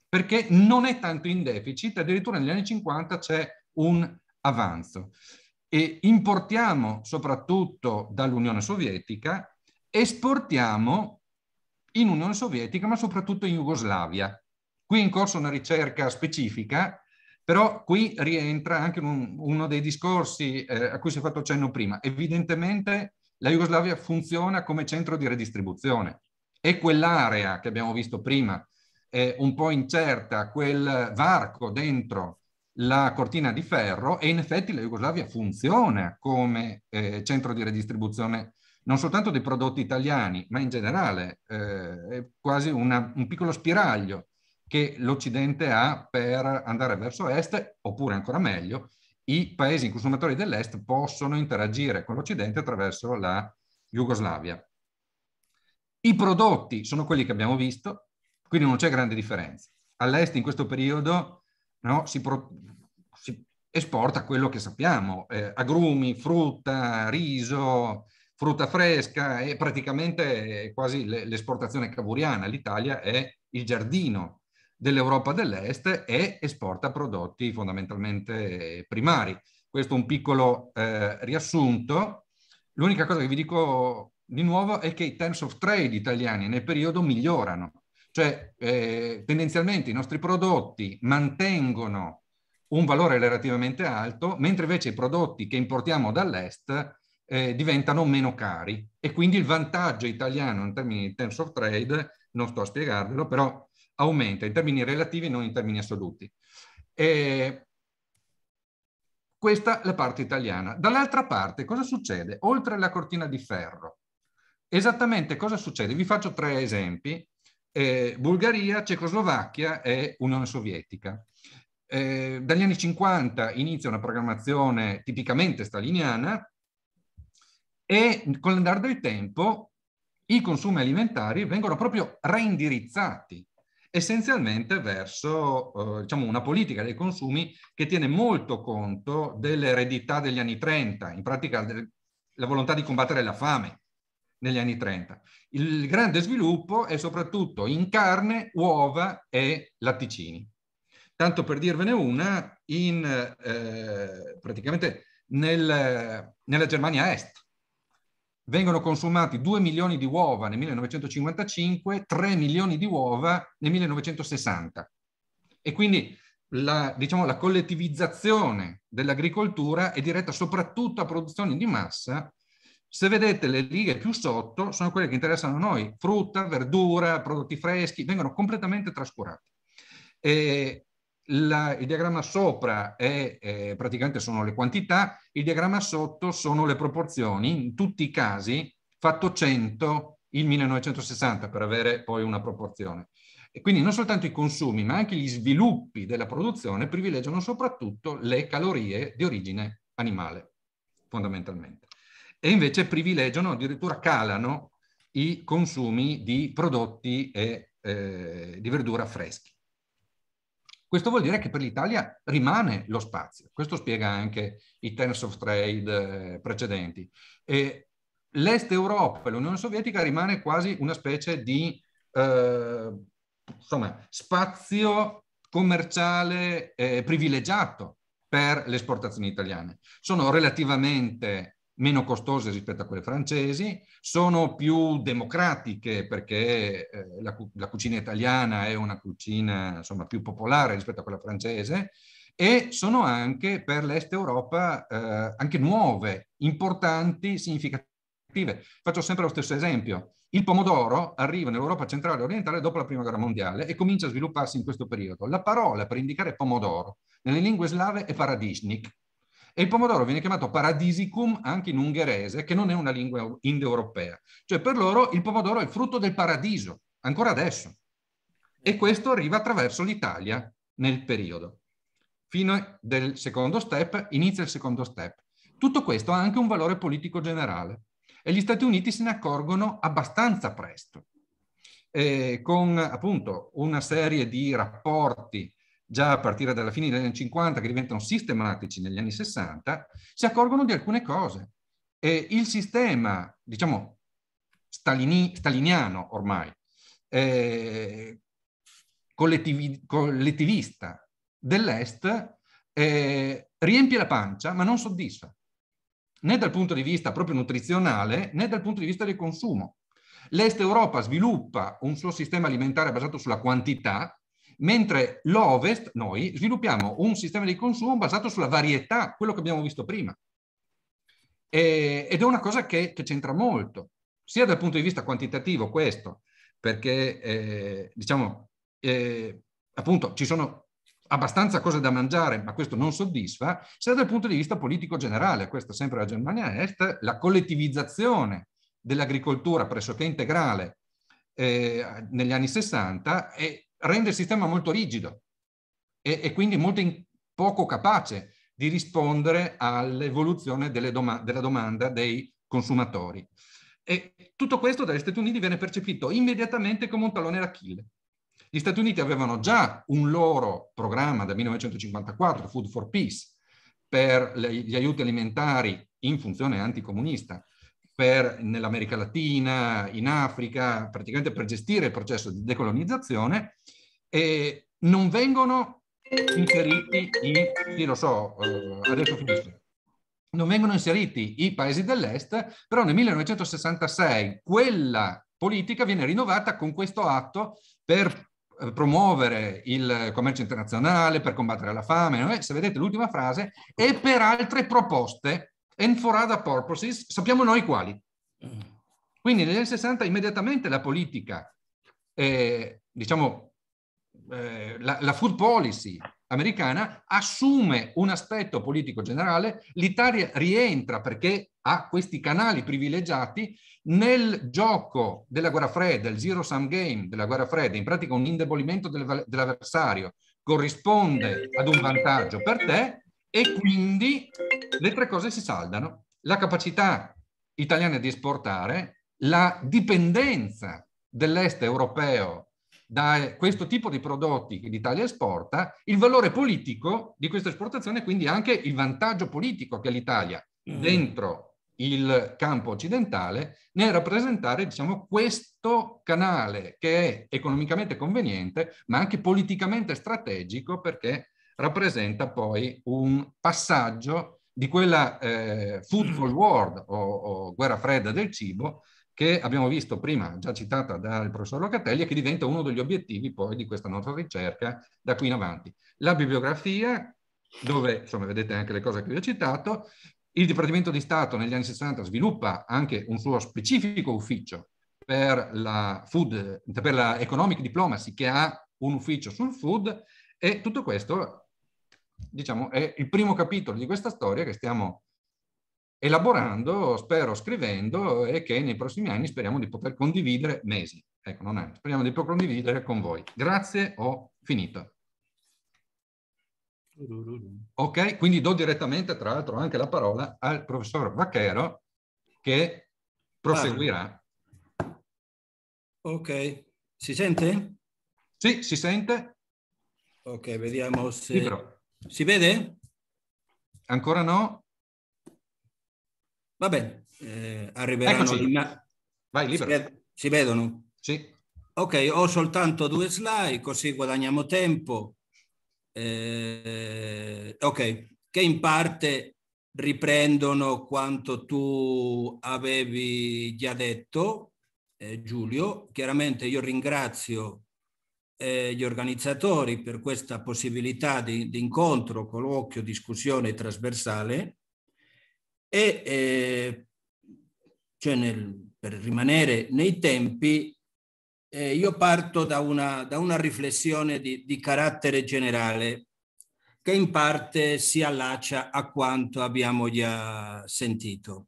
perché non è tanto in deficit, addirittura negli anni 50 c'è un avanzo e importiamo soprattutto dall'Unione Sovietica, esportiamo in Unione Sovietica ma soprattutto in Jugoslavia. Qui è in corso una ricerca specifica, però qui rientra anche un, uno dei discorsi eh, a cui si è fatto cenno prima. Evidentemente la Jugoslavia funziona come centro di redistribuzione e quell'area che abbiamo visto prima eh, un po' incerta, quel varco dentro la cortina di ferro e in effetti la Jugoslavia funziona come eh, centro di redistribuzione non soltanto dei prodotti italiani, ma in generale eh, è quasi una, un piccolo spiraglio che l'Occidente ha per andare verso est, oppure ancora meglio, i paesi consumatori dell'Est possono interagire con l'Occidente attraverso la Jugoslavia. I prodotti sono quelli che abbiamo visto, quindi non c'è grande differenza. All'Est in questo periodo no, si, pro, si, esporta quello che sappiamo, eh, agrumi, frutta, riso, frutta fresca, è praticamente quasi l'esportazione cavuriana. L'Italia è il giardino dell'Europa dell'Est e esporta prodotti fondamentalmente primari. Questo è un piccolo eh, riassunto. L'unica cosa che vi dico di nuovo è che i terms of trade italiani nel periodo migliorano, cioè eh, tendenzialmente i nostri prodotti mantengono un valore relativamente alto, mentre invece i prodotti che importiamo dall'est eh, diventano meno cari e quindi il vantaggio italiano in termini di terms of trade, non sto a spiegarvelo, però aumenta in termini relativi, non in termini assoluti. E questa è la parte italiana. Dall'altra parte, cosa succede? Oltre alla cortina di ferro, esattamente cosa succede? Vi faccio tre esempi. Eh, Bulgaria, Cecoslovacchia e Unione Sovietica. Eh, dagli anni 50 inizia una programmazione tipicamente staliniana e con l'andare del tempo i consumi alimentari vengono proprio reindirizzati essenzialmente verso eh, diciamo una politica dei consumi che tiene molto conto dell'eredità degli anni 30, in pratica del, la volontà di combattere la fame negli anni 30. Il grande sviluppo è soprattutto in carne, uova e latticini. Tanto per dirvene una, in, eh, praticamente nel, nella Germania Est, vengono consumati 2 milioni di uova nel 1955, 3 milioni di uova nel 1960. E quindi la, diciamo, la collettivizzazione dell'agricoltura è diretta soprattutto a produzioni di massa. Se vedete le righe più sotto sono quelle che interessano a noi, frutta, verdura, prodotti freschi, vengono completamente trascurati. E la, il diagramma sopra è, eh, praticamente sono le quantità, il diagramma sotto sono le proporzioni, in tutti i casi fatto 100 il 1960 per avere poi una proporzione. E quindi non soltanto i consumi, ma anche gli sviluppi della produzione privilegiano soprattutto le calorie di origine animale, fondamentalmente. E invece privilegiano, addirittura calano i consumi di prodotti e, eh, di verdura freschi. Questo vuol dire che per l'Italia rimane lo spazio, questo spiega anche i terms of trade eh, precedenti. E L'Est Europa e l'Unione Sovietica rimane quasi una specie di eh, insomma, spazio commerciale eh, privilegiato per le esportazioni italiane. Sono relativamente meno costose rispetto a quelle francesi, sono più democratiche perché eh, la, la, cucina italiana è una cucina insomma, più popolare rispetto a quella francese e sono anche per l'Est Europa eh, anche nuove, importanti, significative. Faccio sempre lo stesso esempio. Il pomodoro arriva nell'Europa centrale e orientale dopo la Prima Guerra Mondiale e comincia a svilupparsi in questo periodo. La parola per indicare pomodoro nelle lingue slave è paradisnik, e il pomodoro viene chiamato paradisicum anche in ungherese, che non è una lingua indoeuropea. Cioè per loro il pomodoro è il frutto del paradiso, ancora adesso. E questo arriva attraverso l'Italia nel periodo. Fino del secondo step, inizia il secondo step. Tutto questo ha anche un valore politico generale e gli Stati Uniti se ne accorgono abbastanza presto, eh, con appunto una serie di rapporti già a partire dalla fine degli anni 50, che diventano sistematici negli anni 60, si accorgono di alcune cose. E il sistema, diciamo, stalini, staliniano ormai, eh, collettivi, collettivista dell'Est, eh, riempie la pancia ma non soddisfa, né dal punto di vista proprio nutrizionale, né dal punto di vista del consumo. L'Est Europa sviluppa un suo sistema alimentare basato sulla quantità, mentre l'Ovest, noi, sviluppiamo un sistema di consumo basato sulla varietà, quello che abbiamo visto prima. E, ed è una cosa che, che c'entra molto, sia dal punto di vista quantitativo questo, perché eh, diciamo, eh, appunto, ci sono abbastanza cose da mangiare, ma questo non soddisfa, sia dal punto di vista politico generale, questa sempre la Germania Est, la collettivizzazione dell'agricoltura pressoché integrale eh, negli anni 60 e rende il sistema molto rigido e, e quindi molto in, poco capace di rispondere all'evoluzione doma della domanda dei consumatori. E tutto questo dagli Stati Uniti viene percepito immediatamente come un tallone d'Achille. Gli Stati Uniti avevano già un loro programma dal 1954, Food for Peace, per gli aiuti alimentari in funzione anticomunista per, nell'America Latina, in Africa, praticamente per gestire il processo di decolonizzazione, eh, non vengono inseriti i, sì, lo so, eh, adesso finisco, non vengono inseriti i paesi dell'est, però nel 1966 quella politica viene rinnovata con questo atto per eh, promuovere il commercio internazionale, per combattere la fame, se vedete l'ultima frase, e per altre proposte and for other purposes, sappiamo noi quali. Mm. Quindi nel anni 60 immediatamente la politica, eh, diciamo, eh, la, la food policy americana assume un aspetto politico generale, l'Italia rientra perché ha questi canali privilegiati nel gioco della guerra fredda, il zero sum game della guerra fredda, in pratica un indebolimento dell'avversario corrisponde ad un vantaggio per te, e quindi le tre cose si saldano. La capacità italiana di esportare, la dipendenza dell'est europeo da questo tipo di prodotti che l'Italia esporta, il valore politico di questa esportazione e quindi anche il vantaggio politico che l'Italia mm-hmm. dentro il campo occidentale nel rappresentare diciamo, questo canale che è economicamente conveniente ma anche politicamente strategico perché rappresenta poi un passaggio di quella eh, food for world o, o, guerra fredda del cibo che abbiamo visto prima, già citata dal professor Locatelli, e che diventa uno degli obiettivi poi di questa nostra ricerca da qui in avanti. La bibliografia, dove insomma vedete anche le cose che vi ho citato, il Dipartimento di Stato negli anni 60 sviluppa anche un suo specifico ufficio per la, food, per la economic diplomacy che ha un ufficio sul food e tutto questo diciamo, è il primo capitolo di questa storia che stiamo elaborando, spero scrivendo e che nei prossimi anni speriamo di poter condividere mesi. Ecco, non è, speriamo di poter condividere con voi. Grazie, ho finito. Ok, quindi do direttamente, tra l'altro, anche la parola al professor Vacchero che proseguirà. Ah. Ok, si sente? Sì, si sente. Ok, vediamo se... Libro. Si vede? Ancora no? Va bene, eh, arriveranno... Eccoci. Vai, libero. Si, si vedono? Sì. Ok, ho soltanto due slide, così guadagniamo tempo. Eh, ok, che in parte riprendono quanto tu avevi già detto, eh, Giulio. Chiaramente io ringrazio eh, gli organizzatori per questa possibilità di, di incontro, colloquio, discussione trasversale e eh, cioè nel, per rimanere nei tempi eh, io parto da una, da una riflessione di, di, carattere generale che in parte si allaccia a quanto abbiamo già sentito.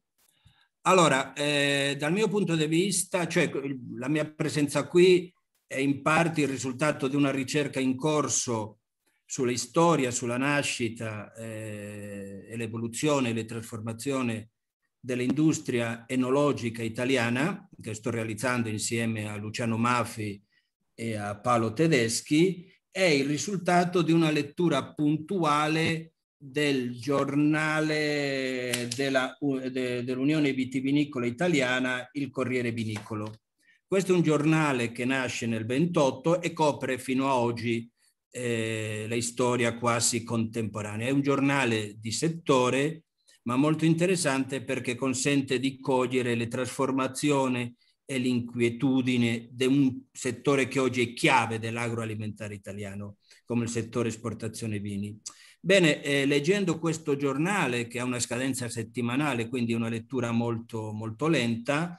Allora, eh, dal mio punto di vista, cioè la mia presenza qui è in parte il risultato di una ricerca in corso sulla storia, sulla nascita eh, e l'evoluzione e le trasformazioni dell'industria enologica italiana, che sto realizzando insieme a Luciano Maffi e a Paolo Tedeschi, è il risultato di una lettura puntuale del giornale della, dell'Unione Vitivinicola Italiana, il Corriere Vinicolo questo è un giornale che nasce nel 28 e copre fino a oggi eh, la storia quasi contemporanea. È un giornale di settore, ma molto interessante perché consente di cogliere le trasformazioni e l'inquietudine di un settore che oggi è chiave dell'agroalimentare italiano, come il settore esportazione vini. Bene, eh, leggendo questo giornale, che ha una scadenza settimanale, quindi una lettura molto, molto lenta,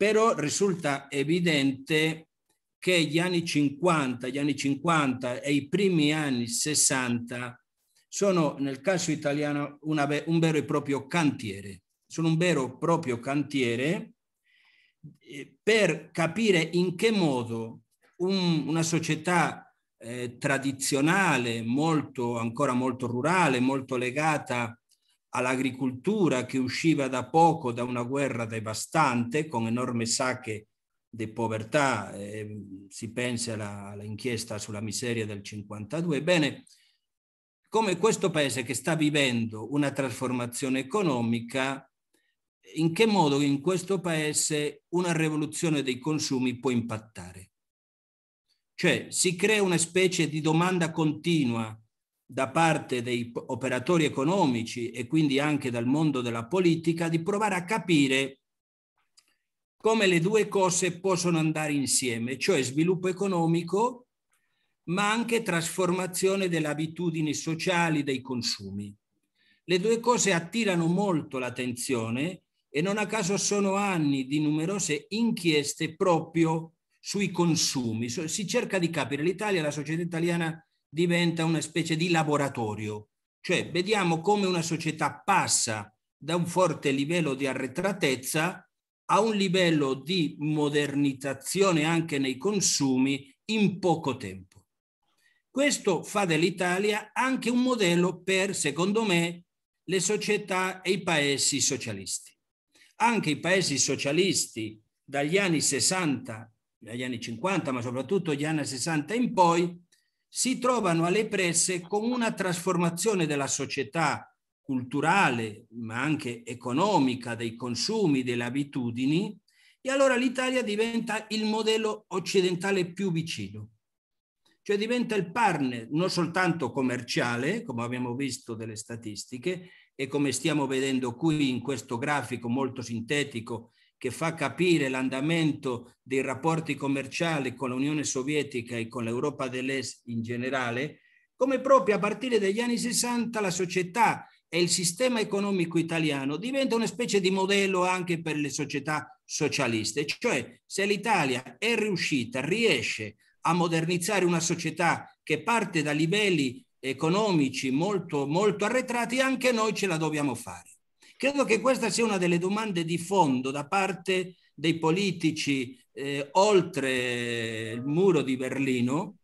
però risulta evidente che gli anni 50, gli anni 50 e i primi anni 60 sono nel caso italiano una, un vero e proprio cantiere, sono un vero e proprio cantiere eh, per capire in che modo un, una società eh, tradizionale, molto, ancora molto rurale, molto legata all'agricoltura che usciva da poco da una guerra devastante con enormi sacche di povertà, eh, si pensa all'inchiesta sulla miseria del 52. Bene, come questo paese che sta vivendo una trasformazione economica, in che modo in questo paese una rivoluzione dei consumi può impattare? Cioè si crea una specie di domanda continua da parte dei operatori economici e quindi anche dal mondo della politica di provare a capire come le due cose possono andare insieme, cioè sviluppo economico ma anche trasformazione delle abitudini sociali, dei consumi. Le due cose attirano molto l'attenzione e non a caso sono anni di numerose inchieste proprio sui consumi. Si cerca di capire, l'Italia, la società italiana diventa una specie di laboratorio, cioè vediamo come una società passa da un forte livello di arretratezza a un livello di modernizzazione anche nei consumi in poco tempo. Questo fa dell'Italia anche un modello per, secondo me, le società e i paesi socialisti. Anche i paesi socialisti dagli anni 60, dagli anni 50, ma soprattutto gli anni 60 in poi, si trovano alle prese con una trasformazione della società culturale, ma anche economica, dei consumi, delle abitudini, e allora l'Italia diventa il modello occidentale più vicino, cioè diventa il partner non soltanto commerciale, come abbiamo visto delle statistiche e come stiamo vedendo qui in questo grafico molto sintetico che fa capire l'andamento dei rapporti commerciali con l'Unione Sovietica e con l'Europa dell'Est in generale, come proprio a partire dagli anni 60 la società e il sistema economico italiano diventa una specie di modello anche per le società socialiste, cioè se l'Italia è riuscita, riesce a modernizzare una società che parte da livelli economici molto, molto arretrati, anche noi ce la dobbiamo fare. Credo che questa sia una delle domande di fondo da parte dei politici eh, oltre il muro di Berlino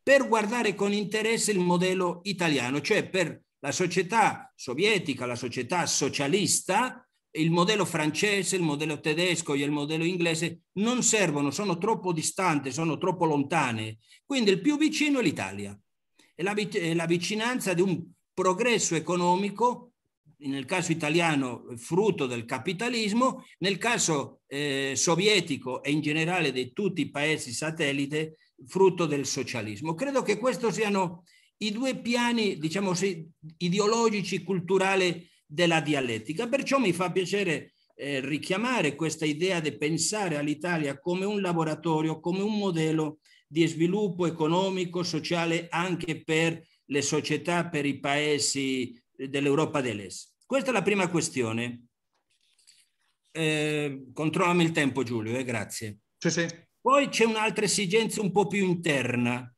per guardare con interesse il modello italiano, cioè per la società sovietica, la società socialista, il modello francese, il modello tedesco e il modello inglese non servono, sono troppo distanti, sono troppo lontane. Quindi il più vicino è l'Italia. È la, è la vicinanza di un progresso economico nel caso italiano eh, frutto del capitalismo, nel caso eh, sovietico e in generale di tutti i paesi satellite frutto del socialismo. Credo che questi siano i due piani, diciamo sì, ideologici, culturali della dialettica. Perciò mi fa piacere eh, richiamare questa idea di pensare all'Italia come un laboratorio, come un modello di sviluppo economico, sociale anche per le società, per i paesi eh, dell'Europa dell'Est. Questa è la prima questione. Eh, controllami il tempo Giulio, eh, grazie. Sì, sì. Poi c'è un'altra esigenza un po' più interna,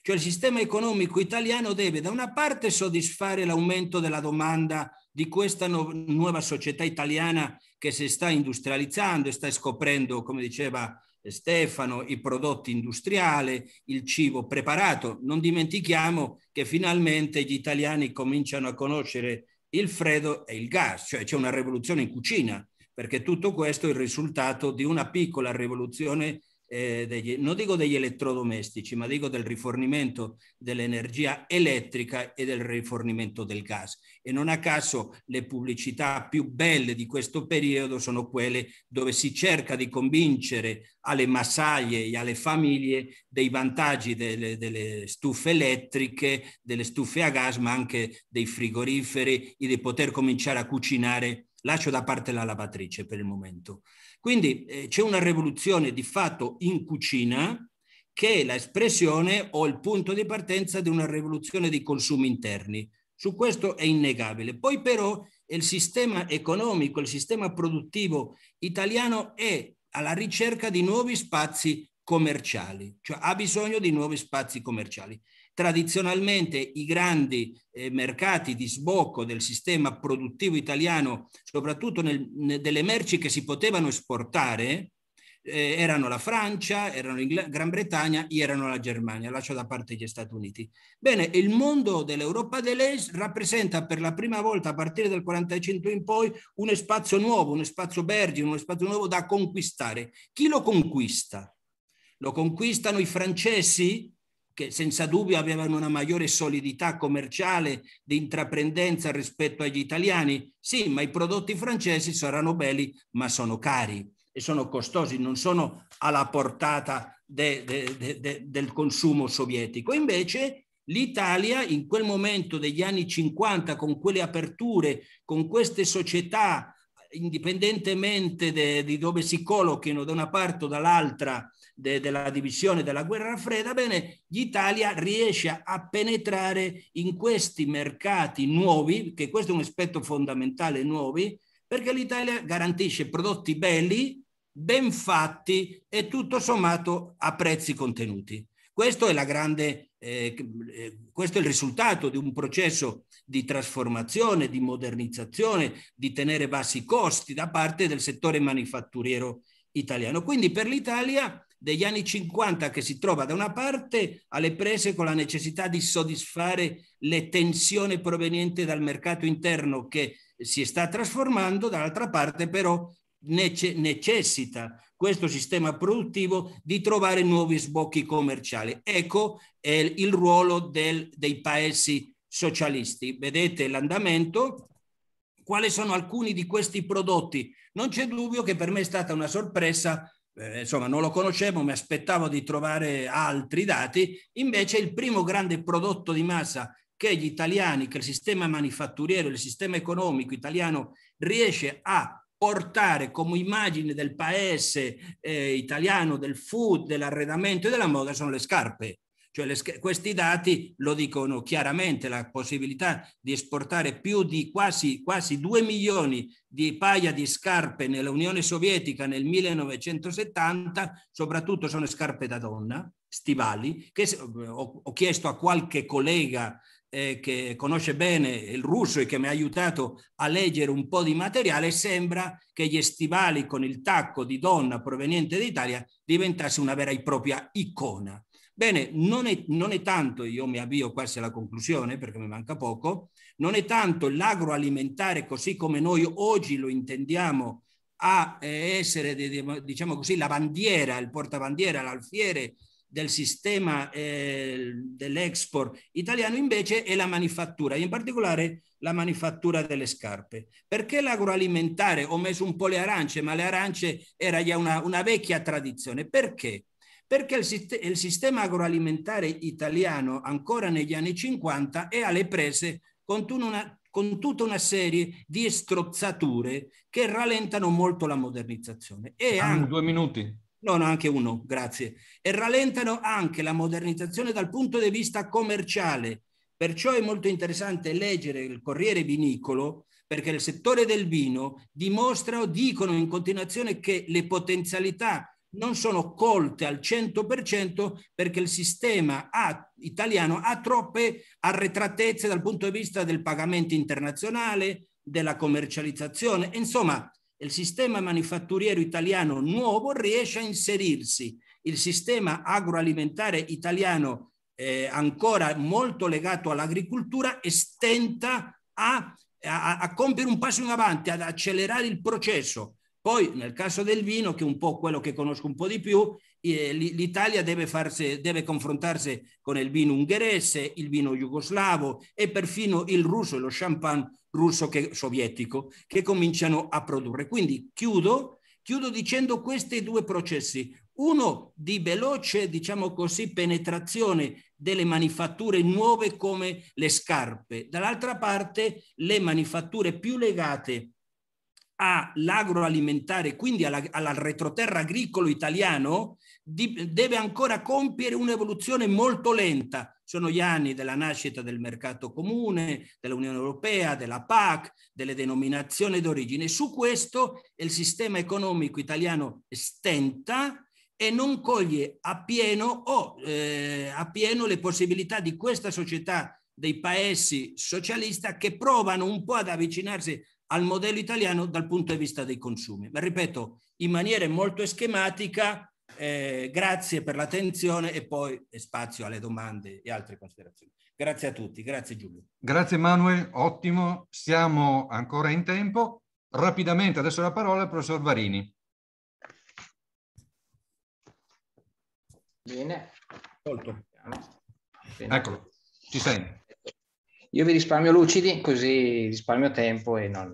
cioè il sistema economico italiano deve da una parte soddisfare l'aumento della domanda di questa no- nuova società italiana che si sta industrializzando e sta scoprendo, come diceva Stefano, i prodotti industriali, il cibo preparato. Non dimentichiamo che finalmente gli italiani cominciano a conoscere il freddo e il gas, cioè c'è una rivoluzione in cucina, perché tutto questo è il risultato di una piccola rivoluzione eh, degli, non dico degli elettrodomestici, ma dico del rifornimento dell'energia elettrica e del rifornimento del gas. E non a caso le pubblicità più belle di questo periodo sono quelle dove si cerca di convincere alle massaglie e alle famiglie dei vantaggi delle, delle stufe elettriche, delle stufe a gas, ma anche dei frigoriferi e di poter cominciare a cucinare. Lascio da parte la lavatrice per il momento. Quindi eh, c'è una rivoluzione di fatto in cucina che è l'espressione o il punto di partenza di una rivoluzione dei consumi interni. Su questo è innegabile. Poi però il sistema economico, il sistema produttivo italiano è alla ricerca di nuovi spazi commerciali, cioè ha bisogno di nuovi spazi commerciali. Tradizionalmente i grandi eh, mercati di sbocco del sistema produttivo italiano, soprattutto nel, nel, delle merci che si potevano esportare, eh, erano la Francia, erano la Gran Bretagna, erano la Germania, lascio da parte gli Stati Uniti. Bene, il mondo dell'Europa dell'Est rappresenta per la prima volta a partire dal 45 in poi uno spazio nuovo, uno spazio vergine, uno spazio nuovo da conquistare. Chi lo conquista? Lo conquistano i francesi che senza dubbio avevano una maggiore solidità commerciale di intraprendenza rispetto agli italiani. Sì, ma i prodotti francesi saranno belli, ma sono cari e sono costosi, non sono alla portata de, de, de, del consumo sovietico. Invece l'Italia in quel momento degli anni 50, con quelle aperture, con queste società, indipendentemente di dove si collochino da una parte o dall'altra, de, della divisione della guerra fredda, bene, l'Italia riesce a penetrare in questi mercati nuovi, che questo è un aspetto fondamentale nuovi, perché l'Italia garantisce prodotti belli, ben fatti e tutto sommato a prezzi contenuti. Questo è, la grande, eh, eh questo è, il risultato di un processo di trasformazione, di modernizzazione, di tenere bassi costi da parte del settore manifatturiero italiano. Quindi per l'Italia degli anni 50 che si trova da una parte alle prese con la necessità di soddisfare le tensioni provenienti dal mercato interno che si sta trasformando, dall'altra parte però necessita questo sistema produttivo di trovare nuovi sbocchi commerciali. Ecco il ruolo del, dei paesi socialisti. Vedete l'andamento, quali sono alcuni di questi prodotti. Non c'è dubbio che per me è stata una sorpresa eh, insomma non lo conoscevo, mi aspettavo di trovare altri dati, invece il primo grande prodotto di massa che gli italiani, che il sistema manifatturiero, il sistema economico italiano riesce a portare come immagine del paese eh, italiano, del food, dell'arredamento e della moda sono le scarpe. Cioè questi dati lo dicono chiaramente, la possibilità di esportare più di quasi, quasi 2 milioni di paia di scarpe nell'Unione Sovietica nel 1970, soprattutto sono scarpe da donna, stivali, che ho, ho chiesto a qualche collega eh, che conosce bene il russo e che mi ha aiutato a leggere un po' di materiale, sembra che gli stivali con il tacco di donna proveniente d'Italia diventasse una vera e propria icona. Bene, non è, non è tanto, io mi avvio quasi alla conclusione perché mi manca poco, non è tanto l'agroalimentare così come noi oggi lo intendiamo a eh, essere, diciamo così, la bandiera, il portabandiera, l'alfiere del sistema eh, dell'export italiano invece è la manifattura, in particolare la manifattura delle scarpe. Perché l'agroalimentare? Ho messo un po' le arance, ma le arance era già una, una vecchia tradizione. Perché? perché il, sistema agroalimentare italiano ancora negli anni 50 è alle prese con, una, con tutta una serie di strozzature che rallentano molto la modernizzazione. E ah, anche, due minuti. No, no, anche uno, grazie. E rallentano anche la modernizzazione dal punto di vista commerciale. Perciò è molto interessante leggere il Corriere Vinicolo, perché il settore del vino dimostra o dicono in continuazione che le potenzialità non sono colte al 100% perché il sistema ha, italiano ha troppe arretratezze dal punto di vista del pagamento internazionale, della commercializzazione. Insomma, il sistema manifatturiero italiano nuovo riesce a inserirsi. Il sistema agroalimentare italiano eh, ancora molto legato all'agricoltura e stenta a, a, a compiere un passo in avanti, ad accelerare il processo poi nel caso del vino, che è un po' quello che conosco un po' di più, eh, l'Italia deve, farsi, deve confrontarsi con il vino ungherese, il vino jugoslavo e perfino il russo lo champagne russo che, sovietico che cominciano a produrre. Quindi chiudo, chiudo dicendo questi due processi. Uno di veloce, diciamo così, penetrazione delle manifatture nuove come le scarpe. Dall'altra parte le manifatture più legate all'agroalimentare, quindi alla, alla retroterra agricolo italiano, di, deve ancora compiere un'evoluzione molto lenta. Sono gli anni della nascita del mercato comune, dell'Unione Europea, della PAC, delle denominazioni d'origine. Su questo il sistema economico italiano stenta e non coglie appieno oh, eh, le possibilità di questa società dei paesi socialista che provano un po' ad avvicinarsi al modello italiano dal punto di vista dei consumi. Ma ripeto, in maniera molto schematica, eh, grazie per l'attenzione e poi spazio alle domande e altre considerazioni. Grazie a tutti, grazie Giulio. Grazie Manuel, ottimo, siamo ancora in tempo. Rapidamente adesso la parola al professor Varini. Bene. Molto. Bene. Eccolo, ci senti. Io vi risparmio lucidi, così risparmio tempo e non,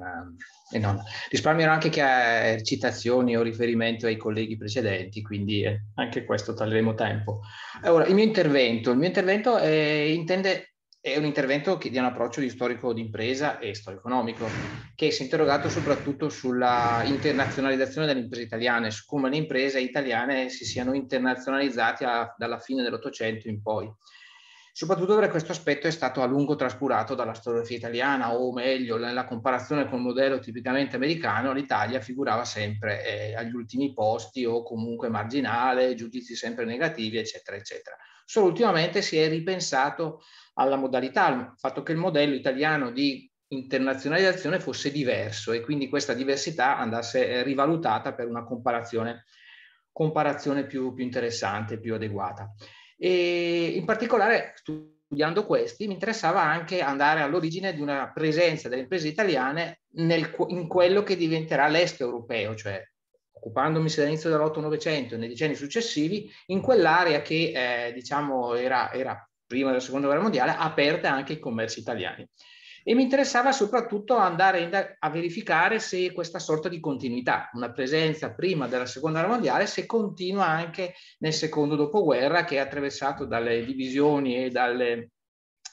e non. risparmierò anche che citazioni o riferimento ai colleghi precedenti, quindi eh, anche questo taglieremo tempo. Allora, il mio intervento, il mio intervento è, eh, intende, è un intervento che dia un approccio di storico d'impresa e storico-economico, che si è interrogato soprattutto sulla internazionalizzazione delle imprese italiane, su come le imprese italiane si siano internazionalizzate a, dalla fine dell'Ottocento in poi soprattutto perché questo aspetto è stato a lungo trascurato dalla storiografia italiana, o meglio, nella comparazione col modello tipicamente americano, l'Italia figurava sempre eh, agli ultimi posti o comunque marginale, giudizi sempre negativi, eccetera, eccetera. Solo ultimamente si è ripensato alla modalità, al fatto che il modello italiano di internazionalizzazione fosse diverso e quindi questa diversità andasse eh, rivalutata per una comparazione, comparazione più, più interessante, più adeguata. E in particolare, studiando questi, mi interessava anche andare all'origine di una presenza delle imprese italiane nel, in quello che diventerà l'est europeo, cioè occupandomi dall'inizio dell'Otto-Novecento e nei decenni successivi, in quell'area che eh, diciamo era, era prima della seconda guerra mondiale aperta anche ai commerci italiani e mi interessava soprattutto andare a verificare se questa sorta di continuità, una presenza prima della seconda guerra mondiale, se continua anche nel secondo dopoguerra che è attraversato dalle divisioni e dalle,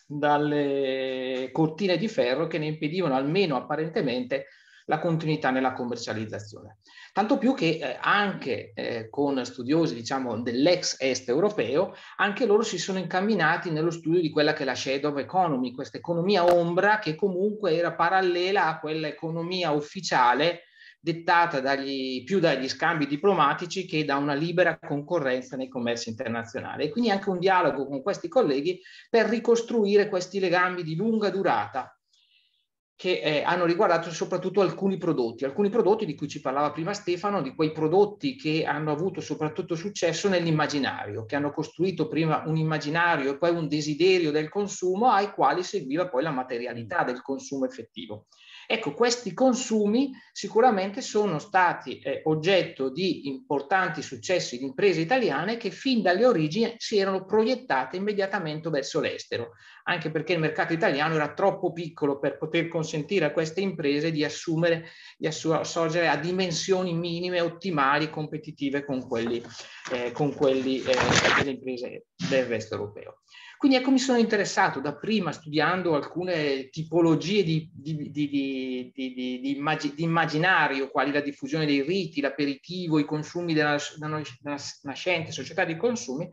dalle cortine di ferro che ne impedivano almeno apparentemente la continuità nella commercializzazione. Tanto più che eh, anche eh, con studiosi diciamo, dell'ex est europeo, anche loro si sono incamminati nello studio di quella che è la shadow economy, questa economia ombra che comunque era parallela a quell'economia ufficiale dettata dagli, più dagli scambi diplomatici che da una libera concorrenza nei commerci internazionali. E quindi anche un dialogo con questi colleghi per ricostruire questi legami di lunga durata che eh, hanno riguardato soprattutto alcuni prodotti, alcuni prodotti di cui ci parlava prima Stefano, di quei prodotti che hanno avuto soprattutto successo nell'immaginario, che hanno costruito prima un immaginario e poi un desiderio del consumo ai quali seguiva poi la materialità mm. del consumo effettivo. Ecco, questi consumi sicuramente sono stati eh, oggetto di importanti successi di imprese italiane che fin dalle origini si erano proiettate immediatamente verso l'estero, anche perché il mercato italiano era troppo piccolo per poter consentire a queste imprese di assumere, di assorgere a dimensioni minime, ottimali, competitive con quelli, eh, con quelli eh, delle imprese del resto europeo. Quindi ecco mi sono interessato da prima studiando alcune tipologie di, di, di, di immag- immaginario, quali la diffusione dei riti, l'aperitivo, i consumi della, della nascente società di consumi,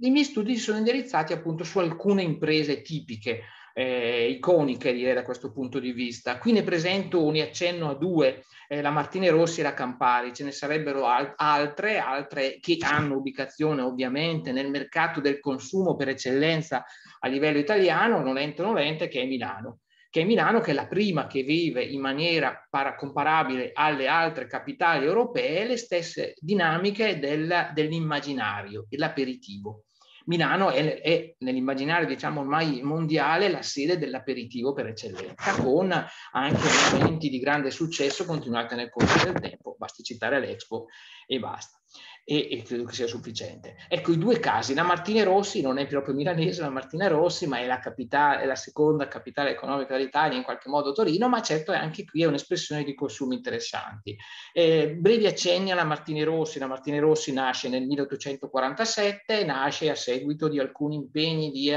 i miei studi si sono indirizzati appunto su alcune imprese tipiche eh, iconiche direi da questo punto di vista. Qui ne presento, un accenno a due, eh, la Martine Rossi e la Campari, ce ne sarebbero al- altre, altre che hanno ubicazione ovviamente nel mercato del consumo per eccellenza a livello italiano, non lente non lente, che è Milano che è Milano, che è la prima che vive in maniera para- comparabile alle altre capitali europee le stesse dinamiche del, dell'immaginario e l'aperitivo. Milano è, è nell'immaginario diciamo ormai mondiale la sede dell'aperitivo per eccellenza, con anche eventi di grande successo continuati nel corso del tempo, basti citare l'Expo e basta e, e, credo che sia sufficiente. Ecco i due casi, la Martina Rossi non è proprio milanese, la Martina Rossi, ma è la, capitale, è la seconda capitale economica dell'Italia, in qualche modo Torino, ma certo è anche qui è un'espressione di consumi interessanti. Eh, brevi accenni alla Martina Rossi, la Martina Rossi nasce nel 1847, nasce a seguito di alcuni impegni di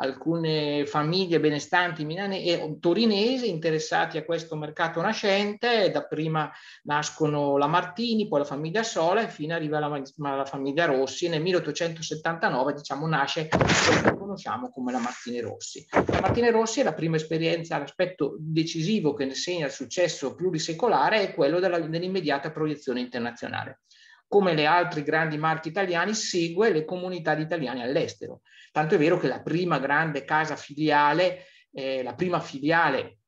alcune famiglie benestanti milane e torinesi interessati a questo mercato nascente, da prima nascono la Martini, poi la famiglia Sola e fino arriva la, la famiglia Rossi. Nel 1879 diciamo, nasce quello che conosciamo come la Martini Rossi. La Martini Rossi è la prima esperienza, l'aspetto decisivo che ne segna il successo plurisecolare è quello della, dell'immediata proiezione internazionale come le altre grandi marche italiane, segue le comunità di italiani all'estero. Tanto è vero che la prima grande casa filiale, eh, la prima filiale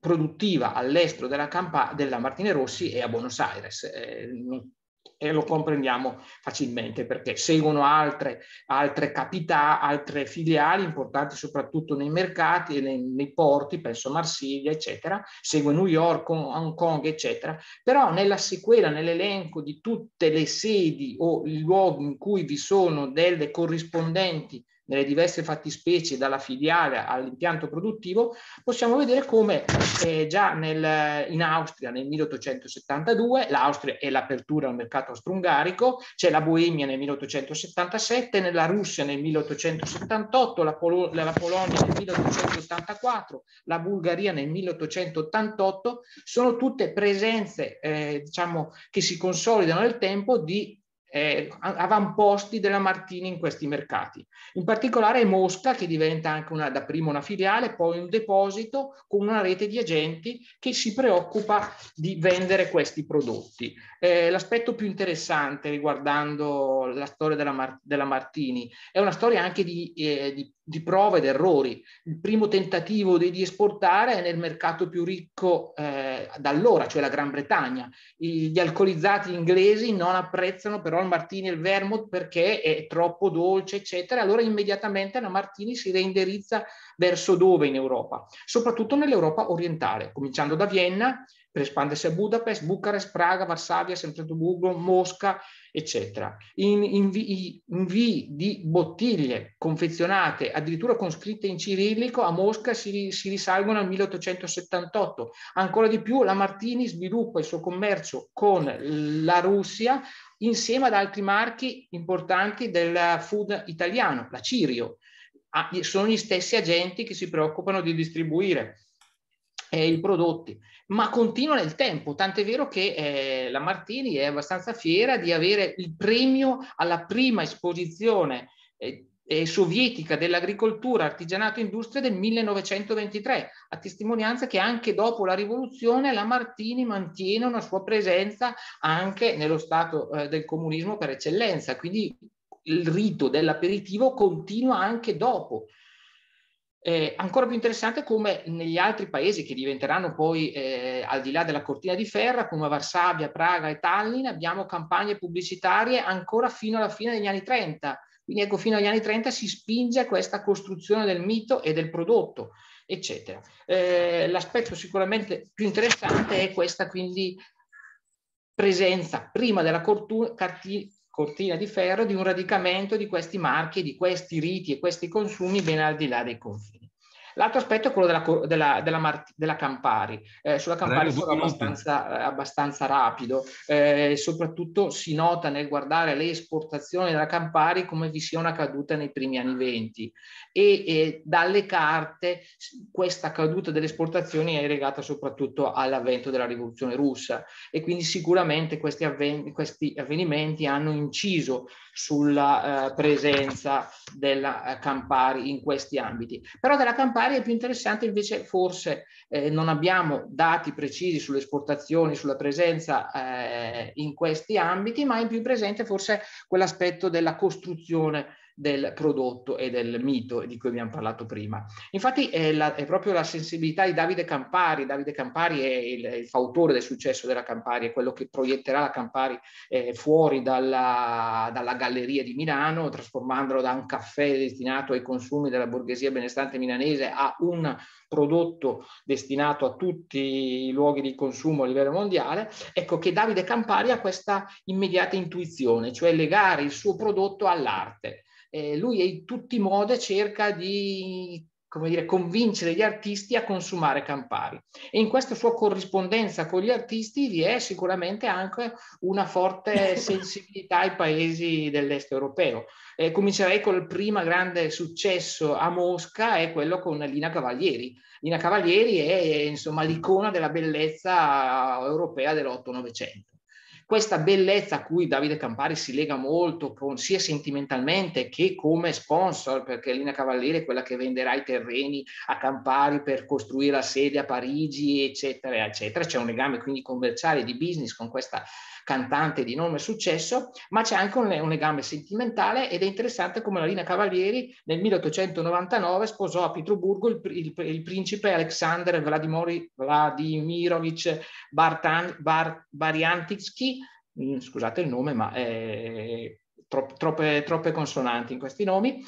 produttiva all'estero della, campa- della Martine Rossi è a Buenos Aires. Eh, e lo comprendiamo facilmente perché seguono altre, altre capità, altre filiali importanti soprattutto nei mercati e nei, nei porti, penso a Marsiglia, eccetera, segue New York, Hong Kong, eccetera, però nella sequela, nell'elenco di tutte le sedi o i luoghi in cui vi sono delle corrispondenti nelle diverse fattispecie dalla filiale all'impianto produttivo, possiamo vedere come eh, già nel, in Austria nel 1872, l'Austria è l'apertura al mercato austro-ungarico, c'è la Boemia nel 1877, nella Russia nel 1878, la, Pol- la Polonia nel 1884, la Bulgaria nel 1888, sono tutte presenze eh, diciamo, che si consolidano nel tempo di eh, avamposti della Martini in questi mercati. In particolare Mosca, che diventa anche una, da prima una filiale, poi un deposito con una rete di agenti che si preoccupa di vendere questi prodotti. Eh, l'aspetto più interessante riguardando la storia della, Mar- della, Martini è una storia anche di, eh, di di prove ed errori. Il primo tentativo di, di esportare è nel mercato più ricco eh, da allora, cioè la Gran Bretagna. I, gli alcolizzati inglesi non apprezzano però il martini e il vermouth perché è troppo dolce, eccetera. Allora immediatamente la martini si reindirizza verso dove in Europa? Soprattutto nell'Europa orientale, cominciando da Vienna, per espandersi a Budapest, Bucarest, Praga, Varsavia, San Pietroburgo, Mosca, eccetera. In, invii invi di bottiglie confezionate addirittura con scritte in cirillico a Mosca si, si risalgono al 1878. Ancora di più la Martini sviluppa il suo commercio con la Russia insieme ad altri marchi importanti del food italiano, la Cirio, Ah, sono gli stessi agenti che si preoccupano di distribuire eh, i prodotti, ma continua nel tempo, tant'è vero che eh, la Martini è abbastanza fiera di avere il premio alla prima esposizione eh, eh sovietica dell'agricoltura, artigianato e industria del 1923, a testimonianza che anche dopo la rivoluzione la Martini mantiene una sua presenza anche nello stato eh, del comunismo per eccellenza, quindi il rito dell'aperitivo continua anche dopo. Eh, ancora più interessante come negli altri paesi che diventeranno poi eh, al di là della cortina di ferro, come Varsavia, Praga e Tallinn, abbiamo campagne pubblicitarie ancora fino alla fine degli anni 30. Quindi ecco, fino agli anni 30 si spinge questa costruzione del mito e del prodotto, eccetera. Eh, l'aspetto sicuramente più interessante è questa quindi presenza prima della cortu- carti- cortina di ferro di un radicamento di questi marchi, di questi riti e questi consumi ben al di là dei confini. L'altro aspetto è quello della, della, della, Mart- della Campari. Eh, sulla Campari sono abbastanza, eh, abbastanza, rapido, eh, soprattutto si nota nel guardare le esportazioni della Campari come vi sia una caduta nei primi anni venti. e, dalle carte questa caduta delle esportazioni è legata soprattutto all'avvento della rivoluzione russa e quindi sicuramente questi, avven- questi avvenimenti hanno inciso sulla eh, presenza della eh, Campari in questi ambiti. Però della Campari magari è più interessante invece forse eh, non abbiamo dati precisi sulle esportazioni, sulla presenza eh, in questi ambiti, ma è più presente forse quell'aspetto della costruzione del prodotto e del mito di cui abbiamo parlato prima. Infatti è, la, è proprio la sensibilità di Davide Campari, Davide Campari è il, è il, fautore del successo della Campari, è quello che proietterà la Campari eh, fuori dalla, dalla, galleria di Milano, trasformandolo da un caffè destinato ai consumi della borghesia benestante milanese a un prodotto destinato a tutti i luoghi di consumo a livello mondiale, ecco che Davide Campari ha questa immediata intuizione, cioè legare il suo prodotto all'arte eh, lui in tutti i modi cerca di come dire, convincere gli artisti a consumare Campari. E in questa sua corrispondenza con gli artisti vi è sicuramente anche una forte sensibilità ai paesi dell'est europeo. Eh, comincerei col primo grande successo a Mosca, è quello con Lina Cavalieri. Lina Cavalieri è insomma l'icona della bellezza europea dell'otto-novecento questa bellezza a cui Davide Campari si lega molto con, sia sentimentalmente che come sponsor, perché Lina Cavallere è quella che venderà i terreni a Campari per costruire la sede a Parigi, eccetera, eccetera. C'è un legame quindi commerciale di business con questa cantante di enorme successo, ma c'è anche un, un legame sentimentale ed è interessante come la Lina Cavalieri nel 1899 sposò a Pietroburgo il, il, il principe Alexander Vladimir, Vladimirovich Bartan, Bar, Bariantinsky, mm, scusate il nome, ma eh, troppe, troppe consonanti in questi nomi,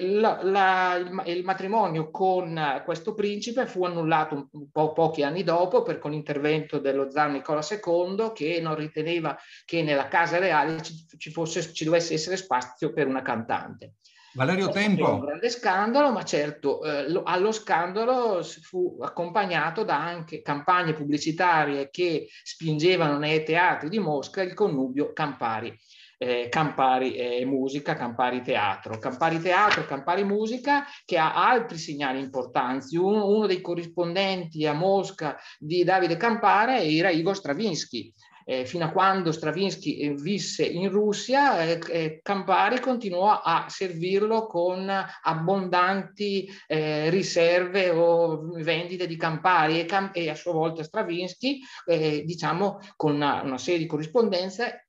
la, la, il, il, matrimonio con eh, questo principe fu annullato po', pochi anni dopo per, con l'intervento dello zar Nicola II che non riteneva che nella casa reale ci, ci, fosse, ci dovesse essere spazio per una cantante. Valerio eh, Tempo. Un grande scandalo, ma certo eh, lo, allo scandalo fu accompagnato da anche campagne pubblicitarie che spingevano nei teatri di Mosca il connubio Campari eh, Campari eh, Musica, Campari Teatro. Campari Teatro, Campari Musica che ha altri segnali importanti. Uno, uno dei corrispondenti a Mosca di Davide Campare era Igor Stravinsky. Eh, fino a quando Stravinsky eh, visse in Russia, eh, eh Campari continuò a servirlo con abbondanti eh, riserve o vendite di Campari e, Cam- e a sua volta Stravinsky, eh, diciamo, con una, una, serie di corrispondenze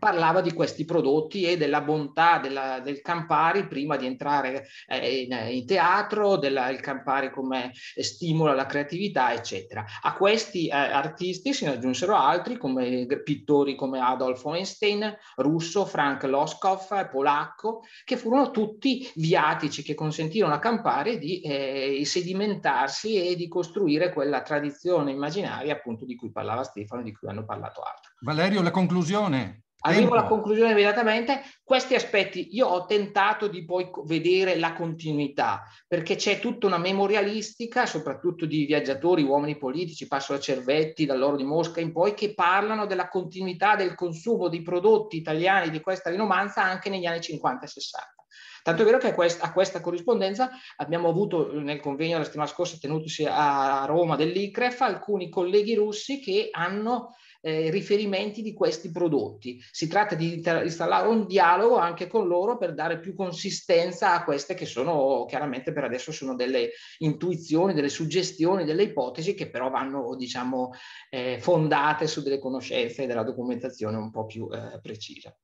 parlava di questi prodotti e della bontà della, del Campari prima di entrare eh, in, in, teatro, del il Campari come stimolo alla creatività, eccetera. A questi eh, artisti si aggiunsero altri come pittori come Adolf Einstein, russo, Frank Loskoff, polacco, che furono tutti viatici che consentirono a Campari di eh, sedimentarsi e di costruire quella tradizione immaginaria appunto di cui parlava Stefano, di cui hanno parlato altri. Valerio, la conclusione? Arrivo alla conclusione immediatamente, questi aspetti io ho tentato di poi vedere la continuità, perché c'è tutta una memorialistica, soprattutto di viaggiatori, uomini politici, passo a Cervetti, dall'oro di Mosca in poi, che parlano della continuità del consumo di prodotti italiani di questa rinomanza anche negli anni 50 e 60. Tanto è vero che a questa corrispondenza abbiamo avuto nel convegno la settimana scorsa tenutosi a Roma dell'ICREF alcuni colleghi russi che hanno eh, riferimenti di questi prodotti. Si tratta di installare un dialogo anche con loro per dare più consistenza a queste che sono chiaramente per adesso sono delle intuizioni, delle suggestioni, delle ipotesi che però vanno diciamo eh, fondate su delle conoscenze e della documentazione un po' più eh, precisa.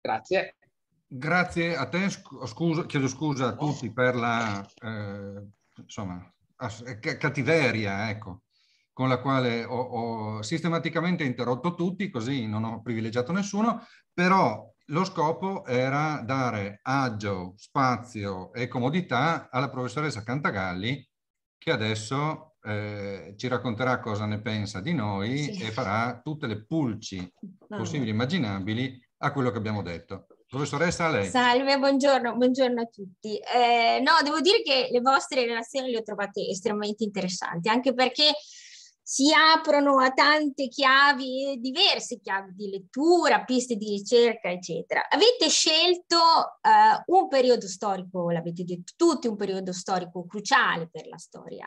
Grazie. Grazie a te, scusa, chiedo scusa a tutti per la eh, insomma, cattiveria, ecco con la quale ho, ho sistematicamente interrotto tutti, così non ho privilegiato nessuno, però lo scopo era dare agio, spazio e comodità alla professoressa Cantagalli che adesso eh, ci racconterà cosa ne pensa di noi sì. e farà tutte le pulci no. possibili e immaginabili a quello che abbiamo detto. Professoressa, a lei. Salve, buongiorno, buongiorno a tutti. Eh, no, devo dire che le vostre relazioni le ho trovate estremamente interessanti, anche perché si aprono a tante chiavi, diverse chiavi di lettura, piste di ricerca, eccetera. Avete scelto eh, un periodo storico, l'avete detto tutti, un periodo storico cruciale per la storia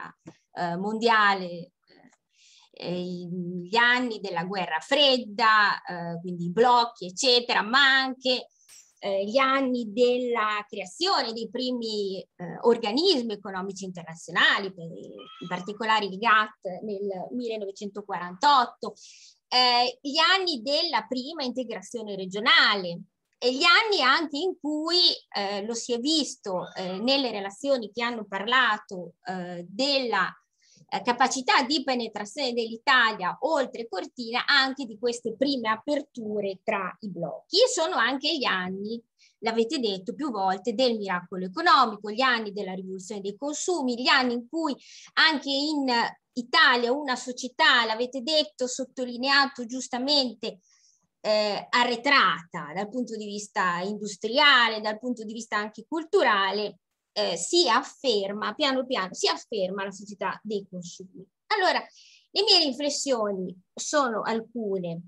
eh, mondiale, eh, gli anni della guerra fredda, eh, quindi i blocchi, eccetera, ma anche eh, gli anni della creazione dei primi eh, organismi economici internazionali, per, in particolare il GATT nel 1948, eh, gli anni della prima integrazione regionale e gli anni anche in cui eh, lo si è visto eh, nelle relazioni che hanno parlato della eh, capacità di penetrazione dell'Italia oltre Cortina anche di queste prime aperture tra i blocchi sono anche gli anni l'avete detto più volte, del miracolo economico, gli anni della rivoluzione dei consumi, gli anni in cui anche in Italia una società, l'avete detto, sottolineato giustamente, eh, arretrata dal punto di vista industriale, dal punto di vista anche culturale, eh, si afferma piano piano, si afferma la società dei consumi. Allora, le mie riflessioni sono alcune.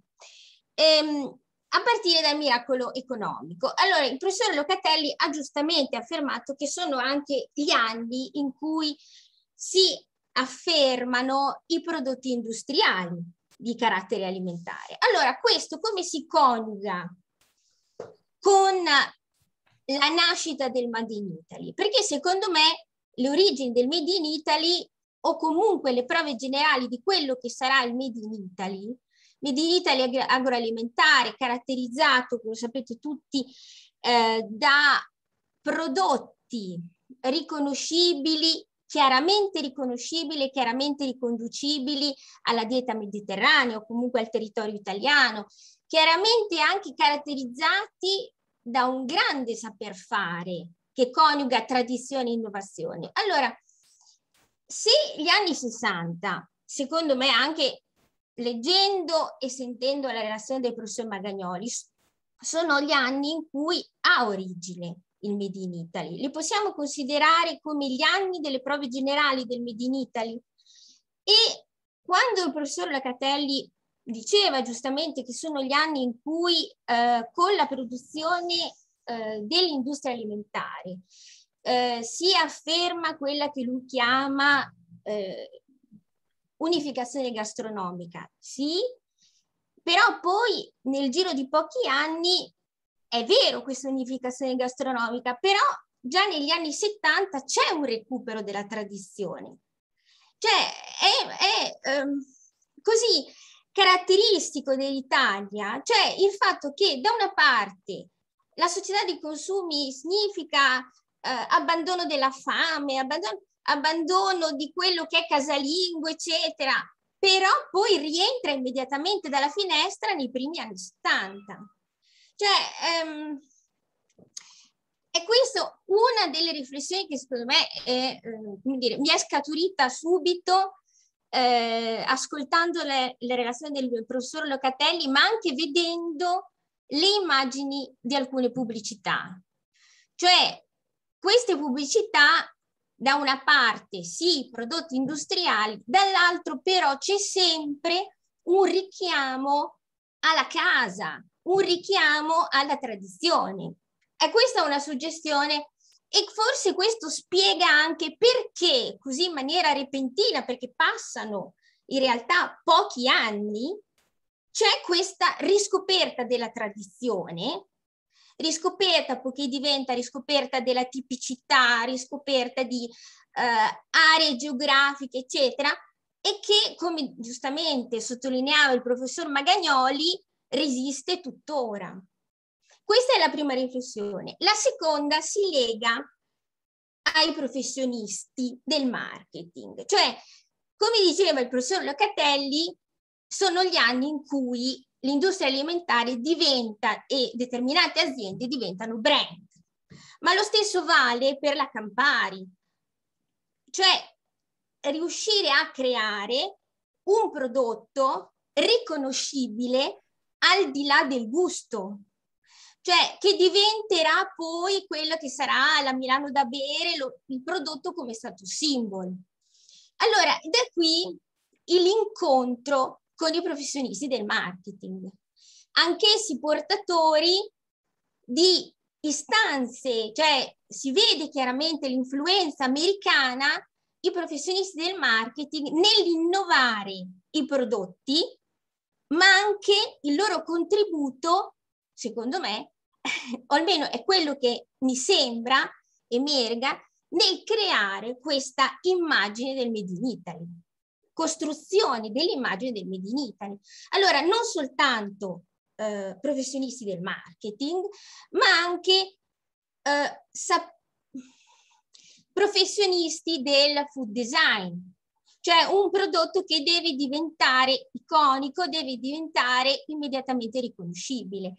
Ehm, a partire dal miracolo economico. Allora, il professor Locatelli ha giustamente affermato che sono anche gli anni in cui si affermano i prodotti industriali di carattere alimentare. Allora, questo come si coniuga con la nascita del Made in Italy, perché secondo me le origini del Made in Italy o comunque le prove generali di quello che sarà il Made in Italy, Made in Italy agroalimentare, caratterizzato, come sapete tutti, eh, da prodotti riconoscibili, chiaramente riconoscibili, chiaramente riconducibili alla dieta mediterranea o comunque al territorio italiano, chiaramente anche caratterizzati da un grande saper fare che coniuga tradizione e innovazione. Allora, se gli anni 60, secondo me anche leggendo e sentendo la relazione del professor Magagnoli, sono gli anni in cui ha origine il Made in Italy. Li possiamo considerare come gli anni delle prove generali del Made in Italy. E quando il professor Lacatelli diceva giustamente che sono gli anni in cui eh, con la produzione eh, dell'industria alimentare eh, si afferma quella che lui chiama eh, unificazione gastronomica, sì, però poi nel giro di pochi anni è vero questa unificazione gastronomica, però già negli anni 70 c'è un recupero della tradizione. Cioè, è, è um, così caratteristico dell'Italia, cioè il fatto che da una parte la società dei consumi significa eh, abbandono della fame, abbandono, abbandono di quello che è casalingo, eccetera, però poi rientra immediatamente dalla finestra nei primi anni 70. Cioè, ehm, e questa una delle riflessioni che secondo me è, eh, dire, mi è scaturita subito eh, ascoltando le, le relazioni del professor Locatelli, ma anche vedendo le immagini di alcune pubblicità. Cioè, queste pubblicità, da una parte, sì, prodotti industriali, dall'altro però c'è sempre un richiamo alla casa, un richiamo alla tradizione. E questa è una suggestione e forse questo spiega anche perché, così in maniera repentina, perché passano in realtà pochi anni, c'è questa riscoperta della tradizione, riscoperta poiché diventa riscoperta della tipicità, riscoperta di eh, aree geografiche, eccetera, e che, come giustamente sottolineava il professor Magagnoli, resiste tuttora. Questa è la prima riflessione. La seconda si lega ai professionisti del marketing, cioè come diceva il professor Locatelli, sono gli anni in cui l'industria alimentare diventa e determinate aziende diventano brand. Ma lo stesso vale per la Campari, cioè riuscire a creare un prodotto riconoscibile al di là del gusto, cioè che diventerà poi quello che sarà la Milano da bere, lo, il prodotto come status symbol. Allora, da qui l'incontro con i professionisti del marketing, anch'essi portatori di istanze, cioè si vede chiaramente l'influenza americana, i professionisti del marketing nell'innovare i prodotti, ma anche il loro contributo, secondo me, o almeno è quello che mi sembra emerga nel creare questa immagine del Made in Italy, costruzione dell'immagine del Made in Italy. Allora, non soltanto eh, professionisti del marketing, ma anche eh, professionisti del food design, cioè un prodotto che deve diventare iconico, deve diventare immediatamente riconoscibile.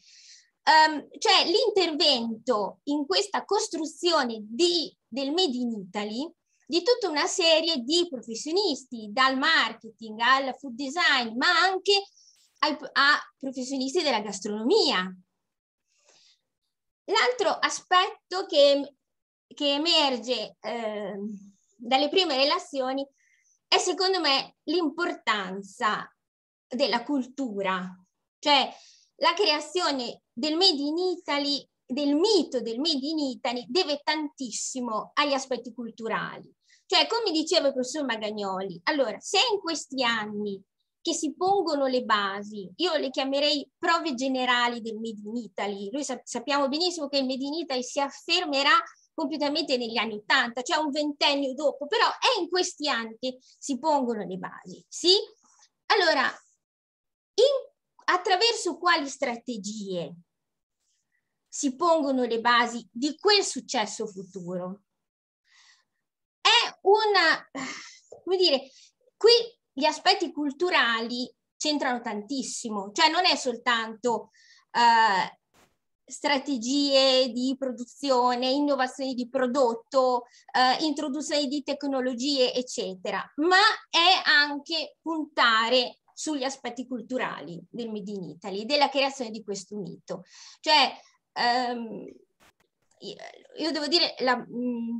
Um, cioè l'intervento in questa costruzione di, del Made in Italy di tutta una serie di professionisti, dal marketing al food design, ma anche ai, a professionisti della gastronomia. L'altro aspetto che, che emerge eh, dalle prime relazioni è secondo me l'importanza della cultura, cioè la creazione del Made in Italy, del mito del Made in Italy, deve tantissimo agli aspetti culturali. Cioè, come diceva il professor Magagnoli, allora, se in questi anni che si pongono le basi, io le chiamerei prove generali del Made in Italy, noi sappiamo benissimo che il Made in Italy si affermerà completamente negli anni Ottanta, cioè un ventennio dopo, però è in questi anni che si pongono le basi, sì? Allora, in attraverso quali strategie si pongono le basi di quel successo futuro. È una, come dire, qui gli aspetti culturali c'entrano tantissimo, cioè non è soltanto eh, strategie di produzione, innovazioni di prodotto, eh, introduzione di tecnologie, eccetera, ma è anche puntare sugli aspetti culturali del Made in Italy, della creazione di questo mito. Cioè, ehm, io devo dire, la, mm,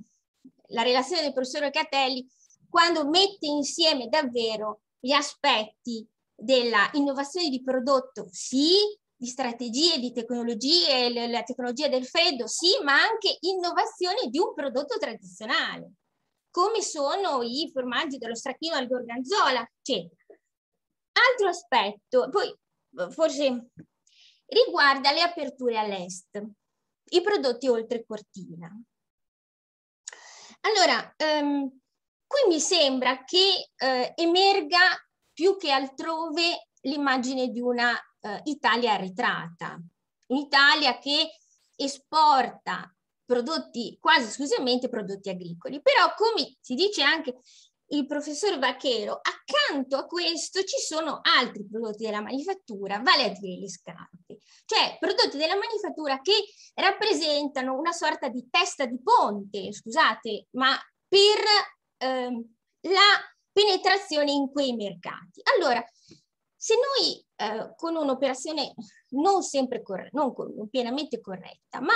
la relazione del professor Catelli, quando mette insieme davvero gli aspetti della innovazione di prodotto, sì, di strategie, di tecnologie, la tecnologia del freddo, sì, ma anche innovazione di un prodotto tradizionale, come sono i formaggi dello stracchino al gorgonzola, cioè Altro aspetto, poi eh, forse riguarda le aperture all'est, i prodotti oltre cortina. Allora, ehm, qui mi sembra che eh, emerga più che altrove l'immagine di una eh, Italia arretrata, un'Italia che esporta prodotti, quasi esclusivamente prodotti agricoli, però come si dice anche il professor Vaquero, accanto a questo ci sono altri prodotti della manifattura, vale a dire gli scarpe, cioè prodotti della manifattura che rappresentano una sorta di testa di ponte, scusate, ma per ehm, la penetrazione in quei mercati. Allora, se noi eh, con un'operazione non sempre corretta, non pienamente corretta, ma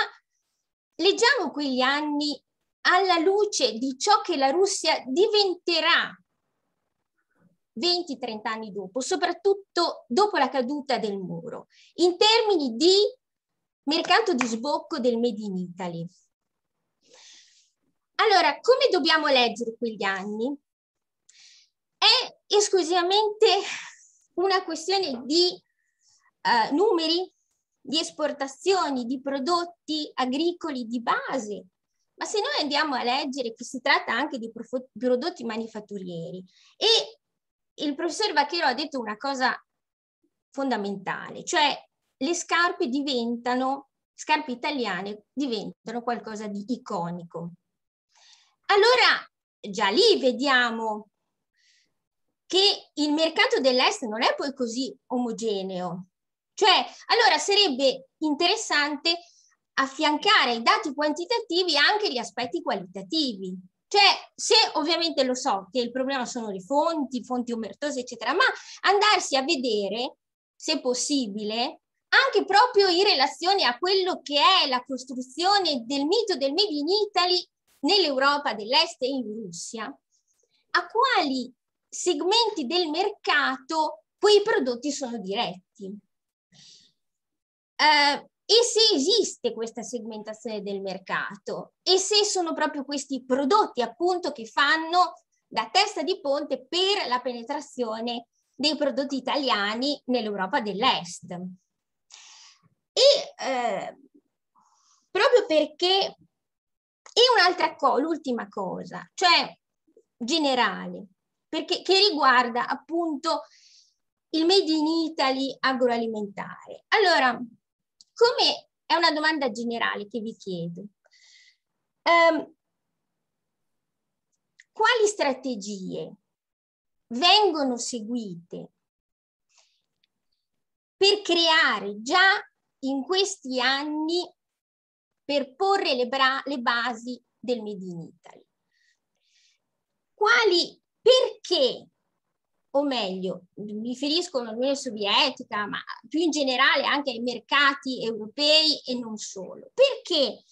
leggiamo quegli anni alla luce di ciò che la Russia diventerà 20-30 anni dopo, soprattutto dopo la caduta del muro, in termini di mercato di sbocco del Made in Italy. Allora, come dobbiamo leggere quegli anni? È esclusivamente una questione di uh, numeri, di esportazioni, di prodotti agricoli di base ma se noi andiamo a leggere che si tratta anche di prodotti manifatturieri e il professor Vacchero ha detto una cosa fondamentale, cioè le scarpe diventano, scarpe italiane diventano qualcosa di iconico. Allora già lì vediamo che il mercato dell'est non è poi così omogeneo. Cioè, allora sarebbe interessante affiancare ai dati quantitativi anche gli aspetti qualitativi. Cioè, se ovviamente lo so che il problema sono le fonti, fonti omertose, eccetera, ma andarsi a vedere, se possibile, anche proprio in relazione a quello che è la costruzione del mito del Made in Italy nell'Europa dell'Est e in Russia, a quali segmenti del mercato quei prodotti sono diretti. Eh, e se esiste questa segmentazione del mercato e se sono proprio questi prodotti appunto che fanno da testa di ponte per la penetrazione dei prodotti italiani nell'Europa dell'Est. E eh, proprio perché... E un'altra cosa, l'ultima cosa, cioè generale, perché, che riguarda appunto il Made in Italy agroalimentare. Allora, siccome è una domanda generale che vi chiedo, um, quali strategie vengono seguite per creare già in questi anni, per porre le, bra- le basi del Made in Italy? Quali, perché o meglio, mi riferisco all'Unione Sovietica, ma più in generale anche ai mercati europei e non solo, perché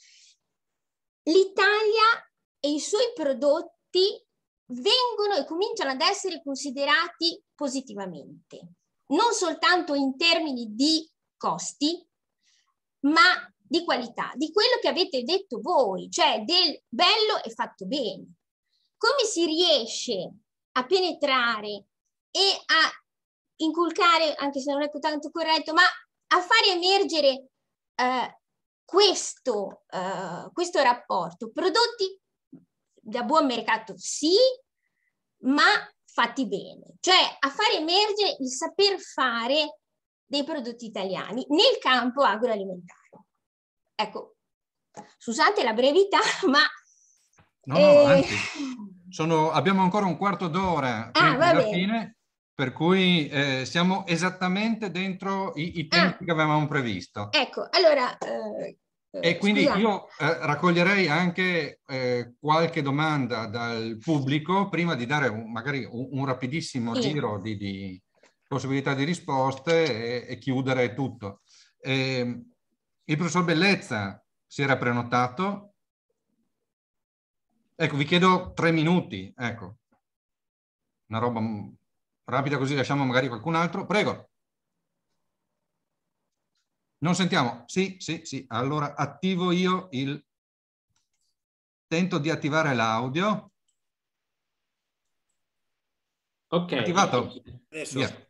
l'Italia e i suoi prodotti vengono e cominciano ad essere considerati positivamente, non soltanto in termini di costi, ma di qualità, di quello che avete detto voi, cioè del bello e fatto bene. Come si riesce a penetrare e a inculcare, anche se non è tanto corretto, ma a far emergere eh, questo, eh, questo rapporto. Prodotti da buon mercato sì, ma fatti bene, cioè a far emergere il saper fare dei prodotti italiani nel campo agroalimentare. Ecco, scusate la brevità, ma... No, no, eh... sono, abbiamo ancora un quarto d'ora, ah, alla fine per cui eh, siamo esattamente dentro i, i tempi ah, che avevamo previsto. Ecco, allora... Eh, eh e quindi scusate. io eh, raccoglierei anche eh, qualche domanda dal pubblico prima di dare un, magari un, un rapidissimo sì. giro di, di, possibilità di risposte e, e chiudere tutto. Ehm, il professor Bellezza si era prenotato. Ecco, vi chiedo tre minuti, ecco. Una roba rapida così lasciamo magari qualcun altro. Prego. Non sentiamo? Sì, sì, sì. Allora attivo io il... Tento di attivare l'audio. Ok. Attivato? Adesso. Yeah.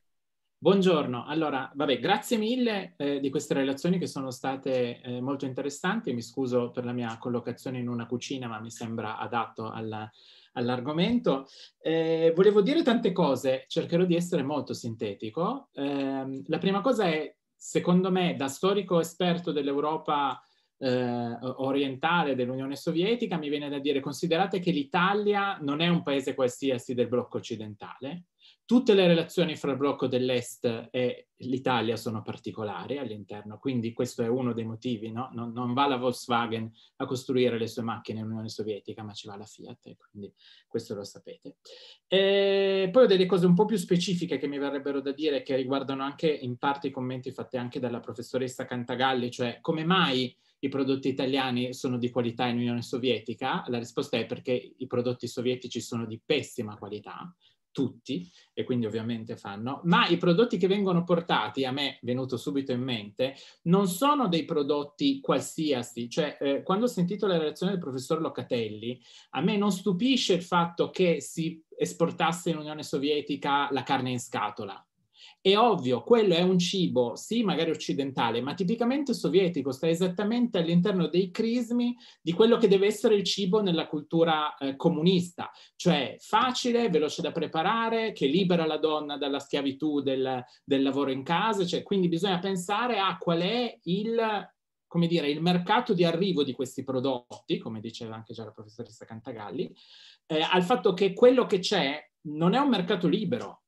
Buongiorno, allora, vabbè, grazie mille eh, di queste relazioni che sono state eh, molto interessanti. Mi scuso per la mia collocazione in una cucina, ma mi sembra adatto alla, all'argomento. Eh, volevo dire tante cose, cercherò di essere molto sintetico. Eh, la prima cosa è, secondo me, da storico esperto dell'Europa eh, orientale dell'Unione Sovietica, mi viene da dire, considerate che l'Italia non è un paese qualsiasi del blocco occidentale, Tutte le relazioni fra il blocco dell'Est e l'Italia sono particolari all'interno, quindi questo è uno dei motivi, no? non, non, va la Volkswagen a costruire le sue macchine in Unione Sovietica, ma ci va la Fiat, quindi questo lo sapete. E poi ho delle cose un po' più specifiche che mi verrebbero da dire, che riguardano anche in parte i commenti fatti anche dalla professoressa Cantagalli, cioè come mai i prodotti italiani sono di qualità in Unione Sovietica? La risposta è perché i prodotti sovietici sono di pessima qualità, tutti e quindi ovviamente fanno, ma i prodotti che vengono portati, a me è venuto subito in mente, non sono dei prodotti qualsiasi, cioè eh, quando ho sentito la relazione del professor Locatelli, a me non stupisce il fatto che si esportasse in Unione Sovietica la carne in scatola, è ovvio, quello è un cibo, sì, magari occidentale, ma tipicamente sovietico, sta esattamente all'interno dei crismi di quello che deve essere il cibo nella cultura eh, comunista, cioè facile, veloce da preparare, che libera la donna dalla schiavitù del, del lavoro in casa, cioè, quindi bisogna pensare a qual è il come dire, il mercato di arrivo di questi prodotti, come diceva anche già la professoressa Cantagalli, eh, al fatto che quello che c'è non è un mercato libero,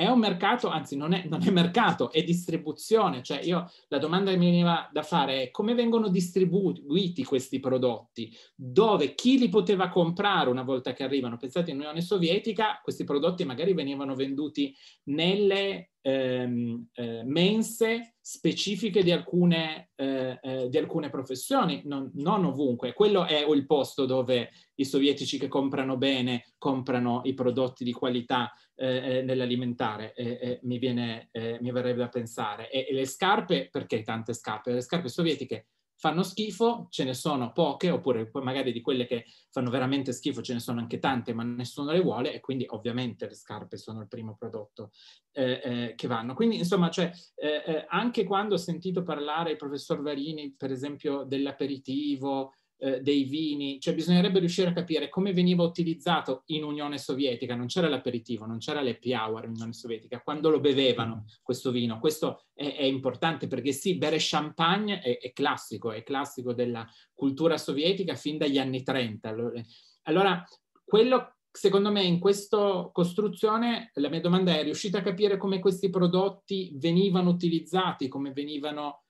è un mercato, anzi non è, non è mercato, è distribuzione. Cioè io, la domanda che mi veniva da fare è come vengono distribuiti questi prodotti? Dove, chi li poteva comprare una volta che arrivano? Pensate in Unione Sovietica, questi prodotti magari venivano venduti nelle Ehm, eh, mense specifiche di alcune, eh, eh, di alcune professioni, non, non, ovunque. Quello è il posto dove i sovietici che comprano bene comprano i prodotti di qualità eh, eh, nell'alimentare, mi, viene, eh, mi verrebbe da pensare. E, e le scarpe, perché tante scarpe? Le scarpe sovietiche fanno schifo, ce ne sono poche, oppure magari di quelle che fanno veramente schifo ce ne sono anche tante, ma nessuno le vuole e quindi ovviamente le scarpe sono il primo prodotto eh, eh, che vanno. Quindi insomma, cioè, eh, eh anche quando ho sentito parlare il professor Varini, per esempio, dell'aperitivo, eh, dei vini, cioè bisognerebbe riuscire a capire come veniva utilizzato in Unione Sovietica, non c'era l'aperitivo, non c'era l'happy hour in Unione Sovietica, quando lo bevevano mm. questo vino. Questo è, è importante perché sì, bere champagne è, è, classico, è classico della cultura sovietica fin dagli anni 30. Eh, allora, quello secondo me in questa costruzione la mia domanda è riuscite a capire come questi prodotti venivano utilizzati, come venivano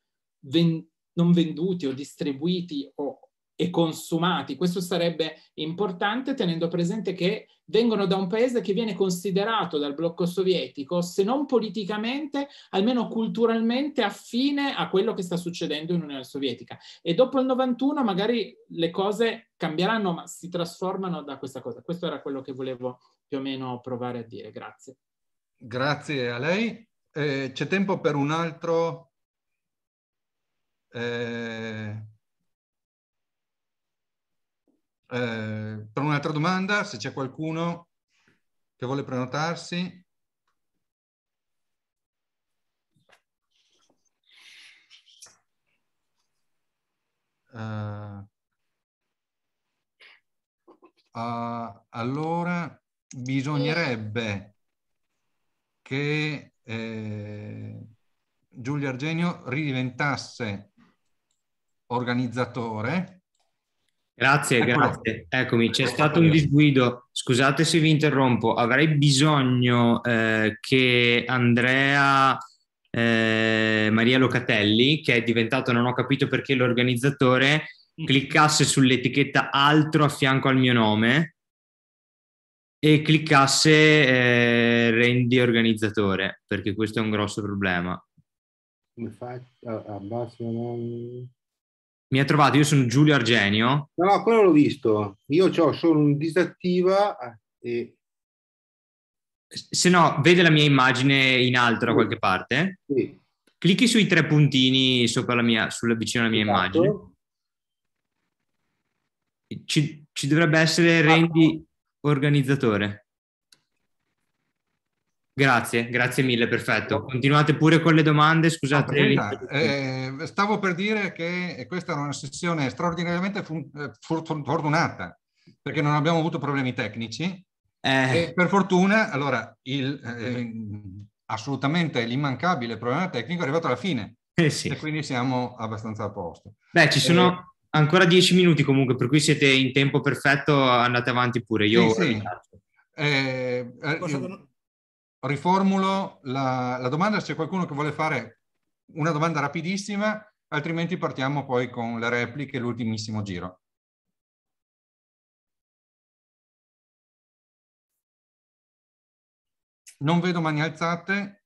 ven- non venduti o distribuiti o, e consumati. Questo sarebbe importante tenendo presente che vengono da un paese che viene considerato dal blocco sovietico, se non politicamente, almeno culturalmente affine a quello che sta succedendo in Unione Sovietica. E dopo il 91 magari le cose cambieranno, ma si trasformano da questa cosa. Questo era quello che volevo più o meno provare a dire. Grazie. Grazie a lei. Eh, c'è tempo per un altro... Eh eh, per un'altra domanda, se c'è qualcuno che vuole prenotarsi. Uh, uh, allora bisognerebbe che eh, Giulio Argenio ridiventasse organizzatore Grazie, grazie. Eccomi, c'è stato un disguido. Scusate se vi interrompo. Avrei bisogno eh, che Andrea eh, Maria Locatelli, che è diventato, non ho capito perché, l'organizzatore, cliccasse sull'etichetta altro a fianco al mio nome e cliccasse eh, rendi organizzatore, perché questo è un grosso problema. Come faccio? Abbasso mi ha trovato, io sono Giulio Argenio. No, no, quello l'ho visto. Io ho solo un disattiva e... Se no, vede la mia immagine in alto da qualche parte. Sì. Clicchi sui tre puntini sopra la mia, sulla, vicino alla mia esatto. immagine. Ci, ci, dovrebbe essere rendi ah, no. organizzatore. Grazie, grazie mille, perfetto. Ecco. Continuate pure con le domande, ah, scusate. No, eh, eh, stavo per dire che questa è una sessione straordinariamente eh, fortunata, perché non abbiamo avuto problemi tecnici. Eh. per fortuna, allora, il, eh, eh, assolutamente l'immancabile problema tecnico è arrivato alla fine. Sì. E quindi siamo abbastanza a posto. Beh, ci sono ancora dieci minuti comunque, per cui siete in tempo perfetto, andate avanti pure. Io sì, sì. Posso riformulo la, la domanda se c'è qualcuno che vuole fare una domanda rapidissima, altrimenti partiamo poi con le repliche e l'ultimissimo giro. Non vedo mani alzate,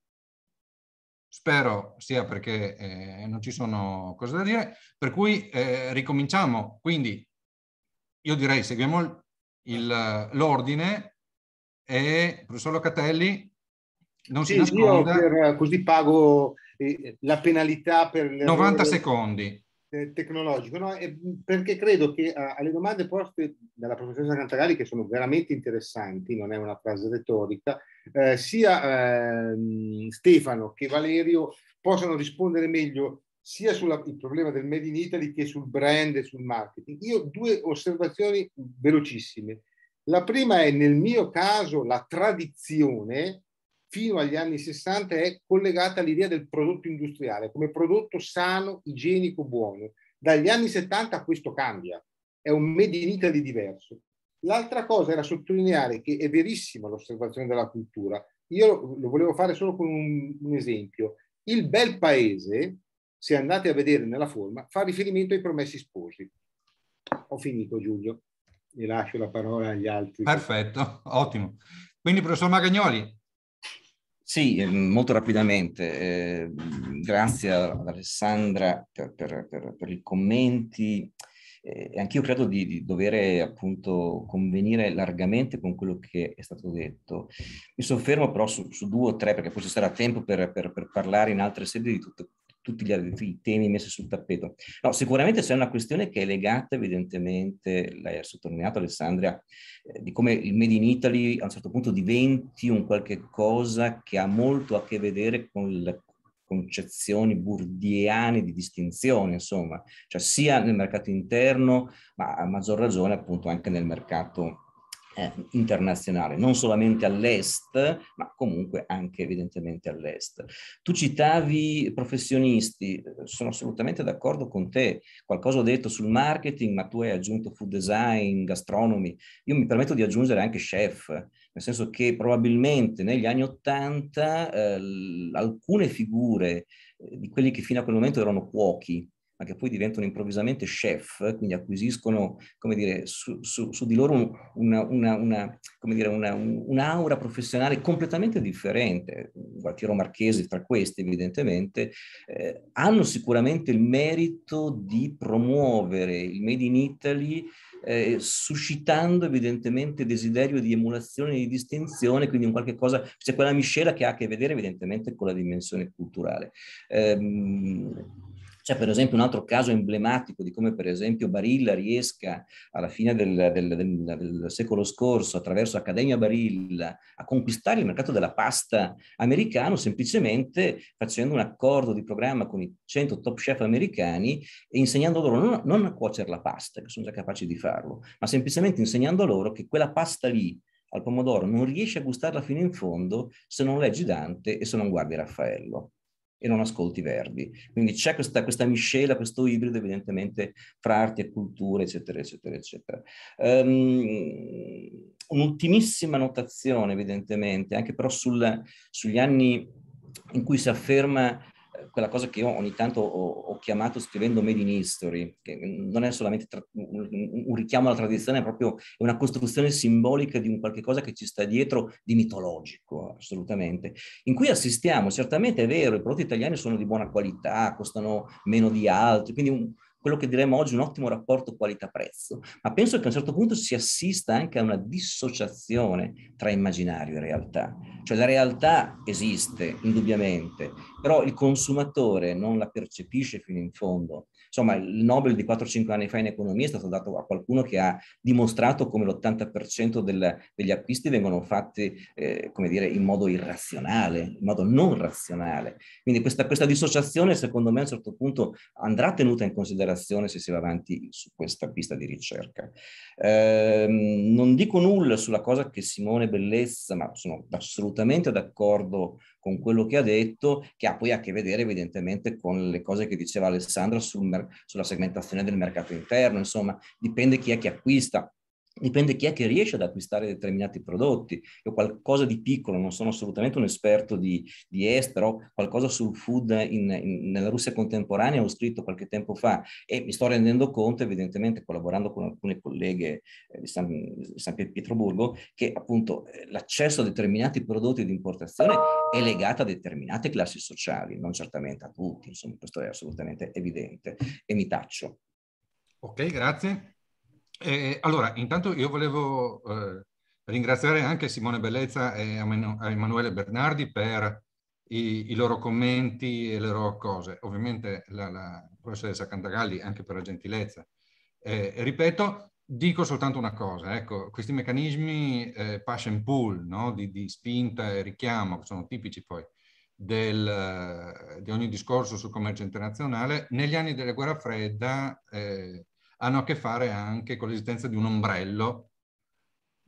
spero sia perché eh, non ci sono cose da dire, per cui eh, ricominciamo. Quindi io direi seguiamo l'ordine e professor Locatelli non sì, si nasconda. Io per, eh, così pago eh, la penalità per... 90 secondi. Eh, tecnologico, no? perché credo che a, eh, alle domande poste dalla professoressa Cantagalli, che sono veramente interessanti, non è una frase retorica, eh, sia eh, Stefano che Valerio possano rispondere meglio sia sul problema del Made in Italy che sul brand e sul marketing. Io due osservazioni velocissime. La prima è nel mio caso la tradizione fino agli anni 60 è collegata all'idea del prodotto industriale come prodotto sano, igienico, buono. Dagli anni 70 questo cambia, è un made in Italy diverso. L'altra cosa era sottolineare che è verissima l'osservazione della cultura. Io lo volevo fare solo con un, un esempio. Il bel paese, se andate a vedere nella forma, fa riferimento ai promessi sposi. Ho finito Giulio, e lascio la parola agli altri. Perfetto, ottimo. Quindi professor Magagnoli, sì, ehm, molto rapidamente. Eh, grazie ad Alessandra per, per, per, per i commenti. Eh, anch'io credo di, di, dover appunto convenire largamente con quello che è stato detto. Mi soffermo però su, su due o tre, perché forse sarà tempo per, per, per, parlare in altre sedi di tutto tutti gli, i temi messi sul tappeto. No, sicuramente c'è una questione che è legata evidentemente, l'hai sottolineato Alessandria, eh, di come il Made in Italy a un certo punto diventi un qualche cosa che ha molto a che vedere con le concezioni burdiane di distinzione, insomma, cioè sia nel mercato interno, ma a maggior ragione appunto anche nel mercato eh, internazionale, non solamente all'est, ma comunque anche evidentemente all'est. Tu citavi professionisti, eh, sono assolutamente d'accordo con te, qualcosa ho detto sul marketing, ma tu hai aggiunto food design, gastronomy, io mi permetto di aggiungere anche chef, nel senso che probabilmente negli anni Ottanta eh, alcune figure eh, di quelli che fino a quel momento erano cuochi, ma che poi diventano improvvisamente chef, quindi acquisiscono, come dire, su, su, su di loro una, una, una, dire, un'aura professionale completamente differente, Gualtiero Marchesi tra questi evidentemente, eh, hanno sicuramente il merito di promuovere il Made in Italy eh, suscitando evidentemente desiderio di emulazione e di distinzione, quindi un qualche cosa, c'è quella miscela che ha a che vedere evidentemente con la dimensione culturale. Eh, c'è per esempio un altro caso emblematico di come per esempio Barilla riesca alla fine del, del, del, del, secolo scorso attraverso Accademia Barilla a conquistare il mercato della pasta americano semplicemente facendo un accordo di programma con i 100 top chef americani e insegnando loro non, non a cuocere la pasta, che sono già capaci di farlo, ma semplicemente insegnando loro che quella pasta lì al pomodoro non riesci a gustarla fino in fondo se non leggi Dante e se non guardi Raffaello e non ascolti Verdi. Quindi c'è questa, questa miscela, questo ibrido evidentemente fra arte e cultura, eccetera, eccetera, eccetera. Um, un'ultimissima notazione evidentemente, anche però sul, sugli anni in cui si afferma quella cosa che io ogni tanto ho, ho, chiamato scrivendo Made in History, che non è solamente tra, un, un, richiamo alla tradizione, è proprio una costruzione simbolica di un qualche cosa che ci sta dietro di mitologico, assolutamente, in cui assistiamo, certamente è vero, i prodotti italiani sono di buona qualità, costano meno di altri, quindi un, quello che diremmo oggi un ottimo rapporto qualità-prezzo, ma penso che a un certo punto si assista anche a una dissociazione tra immaginario e realtà. Cioè la realtà esiste, indubbiamente, però il consumatore non la percepisce fino in fondo Insomma, il Nobel di 4-5 anni fa in economia è stato dato a qualcuno che ha dimostrato come l'80% del, degli acquisti vengono fatti, eh, come dire, in modo irrazionale, in modo non razionale. Quindi questa, questa dissociazione, secondo me, a un certo punto andrà tenuta in considerazione se si va avanti su questa pista di ricerca. Eh, non dico nulla sulla cosa che Simone Bellezza, ma sono assolutamente d'accordo con quello che ha detto, che ha poi a che vedere evidentemente con le cose che diceva Alessandro sul mer- sulla segmentazione del mercato interno, insomma, dipende chi è che acquista. Dipende chi è che riesce ad acquistare determinati prodotti. Io qualcosa di piccolo, non sono assolutamente un esperto di, di estero, qualcosa sul food in, in, nella Russia contemporanea ho scritto qualche tempo fa e mi sto rendendo conto, evidentemente collaborando con alcune colleghe eh, di, San, di San, Pietroburgo, che appunto eh, l'accesso a determinati prodotti di importazione è legato a determinate classi sociali, non certamente a tutti, insomma questo è assolutamente evidente e mi taccio. Ok, grazie. Eh, allora, intanto io volevo eh, ringraziare anche Simone Bellezza e Emanuele Bernardi per i, i, loro commenti e le loro cose. Ovviamente la, la professoressa Cantagalli anche per la gentilezza. Eh, ripeto, dico soltanto una cosa, ecco, questi meccanismi eh, push and pull, no? di, di, spinta e richiamo, che sono tipici poi del, di ogni discorso sul commercio internazionale, negli anni della guerra fredda eh, hanno a che fare anche con l'esistenza di un ombrello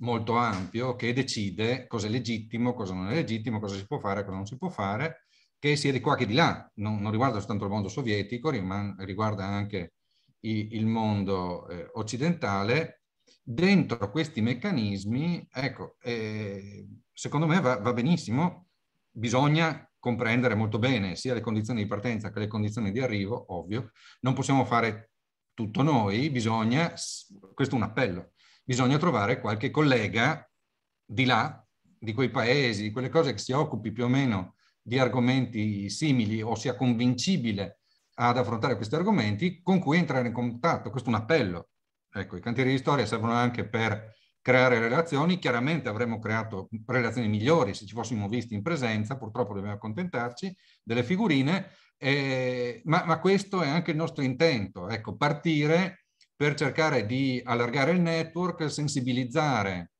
molto ampio che decide cosa è legittimo, cosa non è legittimo, cosa si può fare, cosa non si può fare, che sia di qua che di là, non, non riguarda soltanto il mondo sovietico, riguarda anche i, il mondo eh, occidentale. Dentro questi meccanismi, ecco, eh, secondo me va, va benissimo, bisogna comprendere molto bene sia le condizioni di partenza che le condizioni di arrivo, ovvio, non possiamo fare tutto noi, bisogna, questo è un appello, bisogna trovare qualche collega di là, di quei paesi, di quelle cose che si occupi più o meno di argomenti simili o sia convincibile ad affrontare questi argomenti, con cui entrare in contatto. Questo è un appello. Ecco, i cantieri di storia servono anche per creare relazioni. Chiaramente avremmo creato relazioni migliori se ci fossimo visti in presenza, purtroppo dobbiamo accontentarci delle figurine, eh, ma, ma, questo è anche il nostro intento, ecco, partire per cercare di allargare il network, sensibilizzare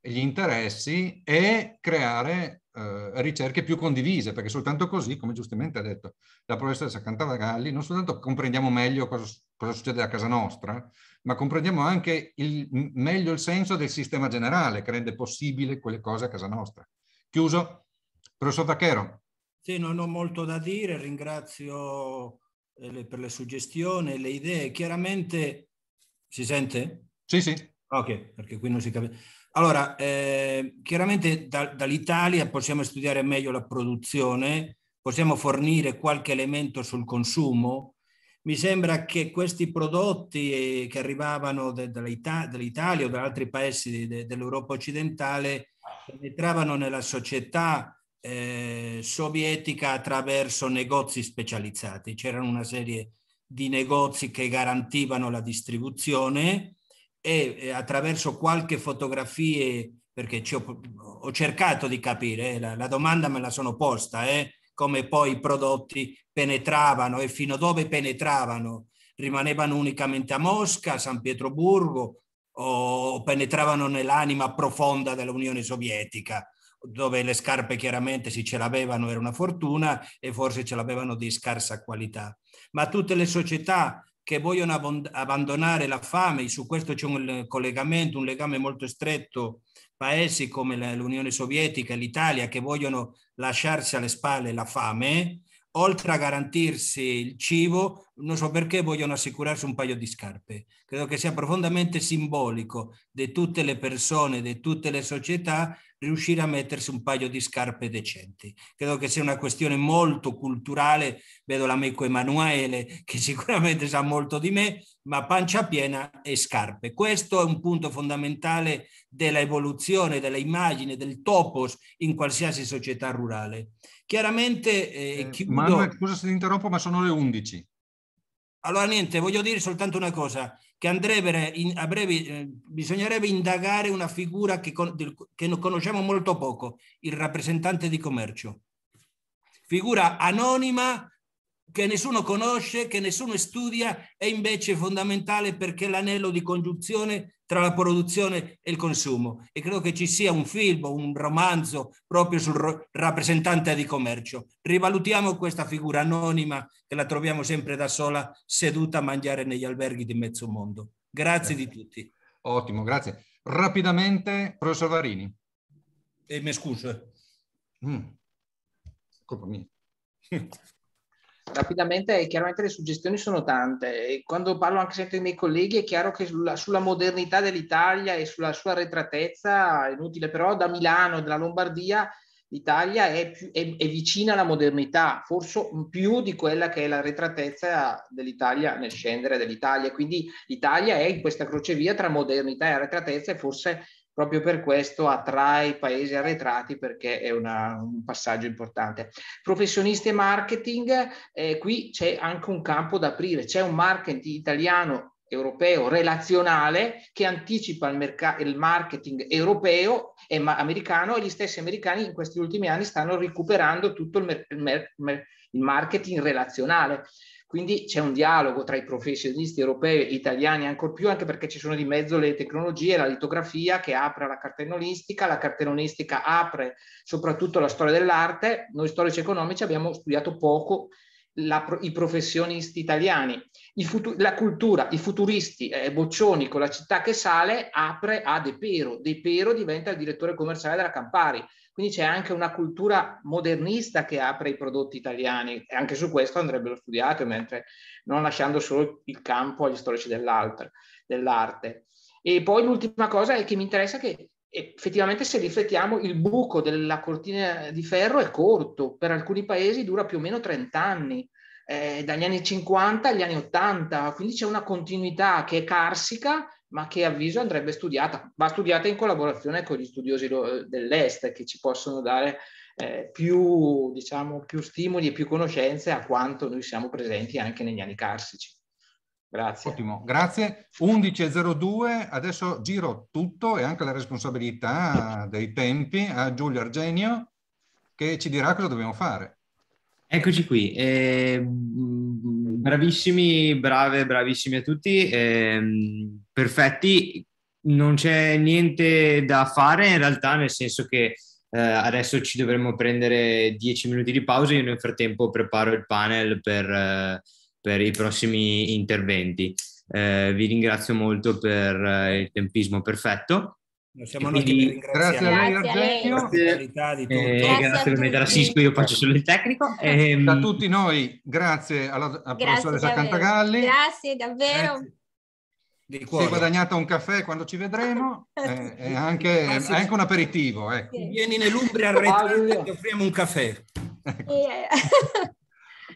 gli interessi e creare eh, ricerche più condivise, perché soltanto così, come giustamente ha detto la professoressa Cantavagalli, non soltanto comprendiamo meglio cosa, cosa succede a casa nostra, ma comprendiamo anche il, meglio il senso del sistema generale che rende possibile quelle cose a casa nostra. Chiuso. Professor Vacchero. Sì, non ho molto da dire, ringrazio eh, per le suggestioni, e le idee. Chiaramente si sente? Sì, sì. Ok, perché qui non si capisce. Allora, eh, chiaramente da, dall'Italia possiamo studiare meglio la produzione, possiamo fornire qualche elemento sul consumo. Mi sembra che questi prodotti eh, che arrivavano de, dall'Ita- dall'Italia o da altri paesi de, dell'Europa occidentale entravano nella società eh, sovietica attraverso negozi specializzati. C'erano una serie di negozi che garantivano la distribuzione e eh, attraverso qualche fotografia, perché ho, ho, cercato di capire, eh, la, la, domanda me la sono posta, eh, come poi i prodotti penetravano e fino a dove penetravano. Rimanevano unicamente a Mosca, a San Pietroburgo o penetravano nell'anima profonda dell'Unione Sovietica dove le scarpe chiaramente si ce l'avevano era una fortuna e forse ce l'avevano di scarsa qualità. Ma tutte le società che vogliono abbandonare la fame, su questo c'è un collegamento, un legame molto stretto, paesi come l'Unione Sovietica e l'Italia che vogliono lasciarsi alle spalle la fame, oltre a garantirsi il cibo, non so perché vogliono assicurarsi un paio di scarpe. Credo che sia profondamente simbolico di tutte le persone, di tutte le società, riuscire a mettersi un paio di scarpe decenti. Credo che sia una questione molto culturale. Vedo l'amico Emanuele che sicuramente sa molto di me, ma pancia piena e scarpe. Questo è un punto fondamentale dell'evoluzione, dell'immagine, del topos in qualsiasi società rurale. Chiaramente... Eh, eh, chiudo... Manuel, scusa se ti interrompo, ma sono le 11. Allora niente, voglio dire soltanto una cosa, che andrebbe in, a breve, eh, bisognerebbe indagare una figura che, con, del, che conosciamo molto poco, il rappresentante di commercio. Figura anonima che nessuno conosce, che nessuno studia, è invece fondamentale perché l'anello di congiunzione tra la produzione e il consumo e credo che ci sia un film, un romanzo proprio sul rappresentante di commercio. Rivalutiamo questa figura anonima che la troviamo sempre da sola seduta a mangiare negli alberghi di mezzo mondo. Grazie di tutti. Ottimo, grazie. Rapidamente, professor Varini. E mi scuso. Eh. Mm. Colpa mia rapidamente, chiaramente le suggestioni sono tante e quando parlo anche sempre ai miei colleghi è chiaro che sulla, sulla, modernità dell'Italia e sulla sua arretratezza, è inutile, però da Milano, e dalla Lombardia, l'Italia è, più, è, è vicina alla modernità, forse più di quella che è la retratezza dell'Italia nel scendere dell'Italia. Quindi l'Italia è in questa crocevia tra modernità e retratezza e forse proprio per questo attrae i paesi arretrati perché è una, un passaggio importante. Professionisti e marketing, eh, qui c'è anche un campo da aprire, c'è un marketing italiano europeo relazionale che anticipa il, merc- il marketing europeo e ma- americano e gli stessi americani in questi ultimi anni stanno recuperando tutto il, mer- mer- il marketing relazionale quindi c'è un dialogo tra i professionisti europei e italiani ancor più, anche perché ci sono di mezzo le tecnologie, la litografia che apre alla cartellonistica, la cartellonistica apre soprattutto la storia dell'arte. Noi storici economici abbiamo studiato poco la, i professionisti italiani, futu, la cultura, i futuristi, eh, Boccioni con la città che sale apre a De Pero, De Pero diventa il direttore commerciale della Campari, quindi c'è anche una cultura modernista che apre i prodotti italiani e anche su questo andrebbero studiate, mentre non lasciando solo il campo agli storici dell'arte. E poi l'ultima cosa è che mi interessa che effettivamente se riflettiamo il buco della cortina di ferro è corto, per alcuni paesi dura più o meno 30 anni, eh, dagli anni 50 agli anni 80, quindi c'è una continuità che è carsica ma che avviso andrebbe studiata, va studiata in collaborazione con gli studiosi eh, dell'Est che ci possono dare eh, più, diciamo, più stimoli e più conoscenze a quanto noi siamo presenti anche negli anni carsici. Grazie. Ottimo, grazie. 11.02, adesso giro tutto e anche la responsabilità dei tempi a Giulio Argenio che ci dirà cosa dobbiamo fare. Eccoci qui. Eh, Bravissimi, brave, bravissimi a tutti, ehm, perfetti. Non c'è niente da fare in realtà, nel senso che eh, adesso ci dovremmo prendere 10 minuti di pausa. Io nel frattempo preparo il panel per, eh, per i prossimi interventi. Eh, vi ringrazio molto per eh, il tempismo perfetto siamo noi quindi, che grazie a lei Argentio, grazie, per grazie a eh, Medrasisco, io faccio solo il tecnico. Eh, da tutti noi, grazie alla, alla professoressa Cantagalli. Grazie davvero. Grazie. Di cuore. Si è guadagnata un caffè quando ci vedremo, eh, è, anche, è, ah, anche, un aperitivo. Ecco. Vieni nell'Umbria a Reggio e ti offriamo un caffè. Ecco.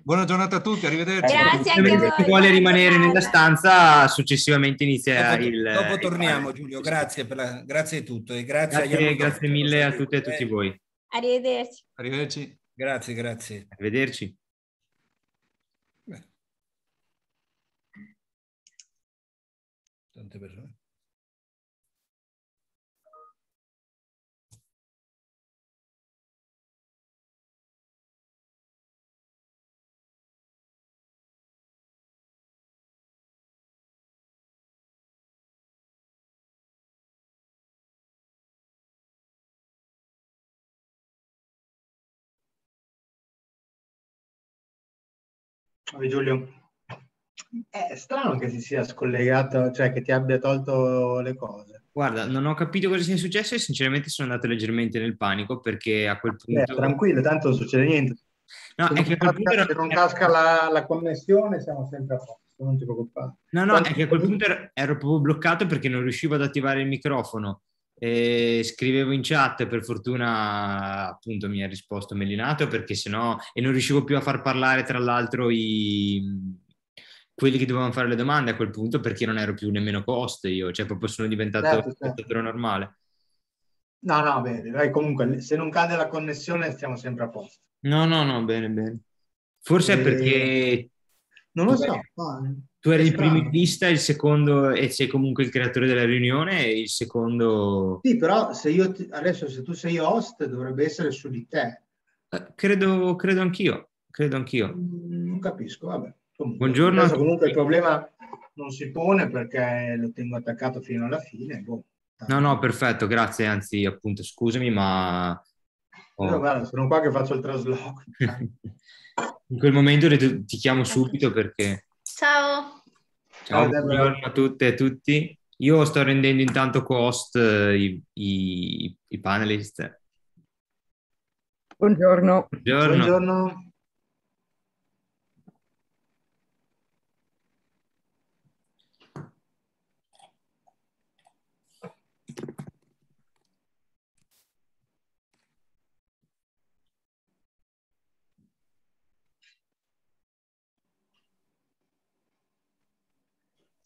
Buona giornata a tutti, arrivederci. Grazie anche a voi. Se vuole rimanere nella stanza, successivamente inizia dopo, il... Dopo torniamo Giulio, grazie, per la, grazie a tutto e grazie, grazie, a grazie mille a tutte e a tutti voi. Arrivederci. Arrivederci. Grazie, grazie. Arrivederci. Ciao Giulio. È strano che si sia scollegato, cioè che ti abbia tolto le cose. Guarda, non ho capito cosa sia successo e sinceramente sono andato leggermente nel panico perché a quel punto... Eh, tranquillo, tanto non succede niente. No, se, non casca, era... se non casca la, la, connessione siamo sempre a posto, non ti preoccupare. No, no, Quanto... è che a quel punto ero, ero proprio bloccato perché non riuscivo ad attivare il microfono e scrivevo in chat, per fortuna appunto mi ha risposto Melinato perché sennò e non riuscivo più a far parlare tra l'altro i quelli che dovevano fare le domande a quel punto perché non ero più nemmeno cost io, cioè proprio sono diventato certo, un certo. normale. No, no, bene, dai, comunque se non cade la connessione stiamo sempre a posto. No, no, no, bene, bene. Forse e... è perché non lo tu so. Eri, tu eri il primo in vista, il secondo, e sei comunque il creatore della riunione, e il secondo... Sì, però se io ti, adesso se tu sei host dovrebbe essere su di te. Eh, credo, credo anch'io, credo anch'io. Mm, non capisco, vabbè. Comunque, Buongiorno. Adesso, comunque il problema non si pone perché lo tengo attaccato fino alla fine. Boh, no, no, perfetto, grazie, anzi appunto scusami, ma... Oh. Però, guarda, sono qua che faccio il trasloco. in quel momento ti chiamo subito perché... Ciao! Ciao, buongiorno a tutte e a tutti. Io sto rendendo intanto co-host eh, i, i, i panelist. Buongiorno. Buongiorno. Buongiorno.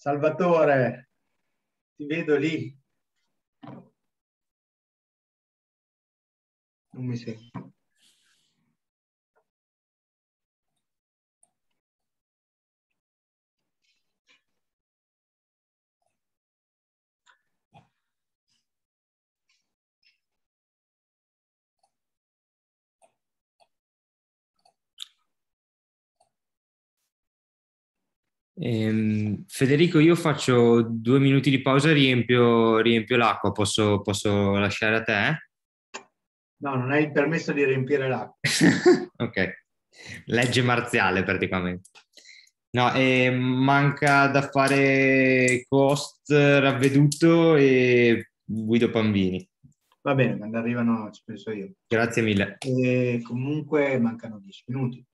Salvatore, ti vedo lì. Non mi sento. Ehm, Federico, io faccio due minuti di pausa e riempio, riempio l'acqua, posso, posso lasciare a te? No, non hai il permesso di riempire l'acqua. ok, legge marziale praticamente. No, e ehm, manca da fare Cost, Ravveduto e Guido Pambini. Va bene, quando arrivano ci penso io. Grazie mille. E comunque mancano dieci minuti.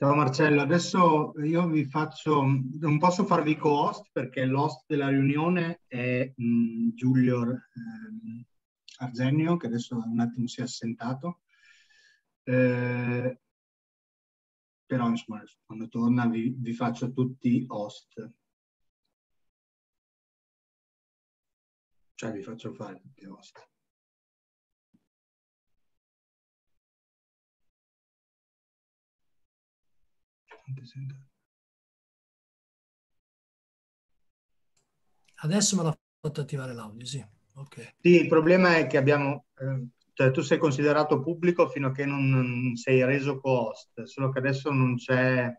Ciao Marcello, adesso io vi faccio, non posso farvi co-host perché l'host della riunione è mh, mm, Giulio ehm, Argenio che adesso un attimo si è assentato, eh, però insomma quando torna vi, vi faccio tutti host, cioè vi faccio fare tutti host. Adesso me l'ha fatto attivare l'audio, sì. Okay. Sì, il problema è che abbiamo... Eh, cioè, tu sei considerato pubblico fino a che non sei reso co-host, solo che adesso non c'è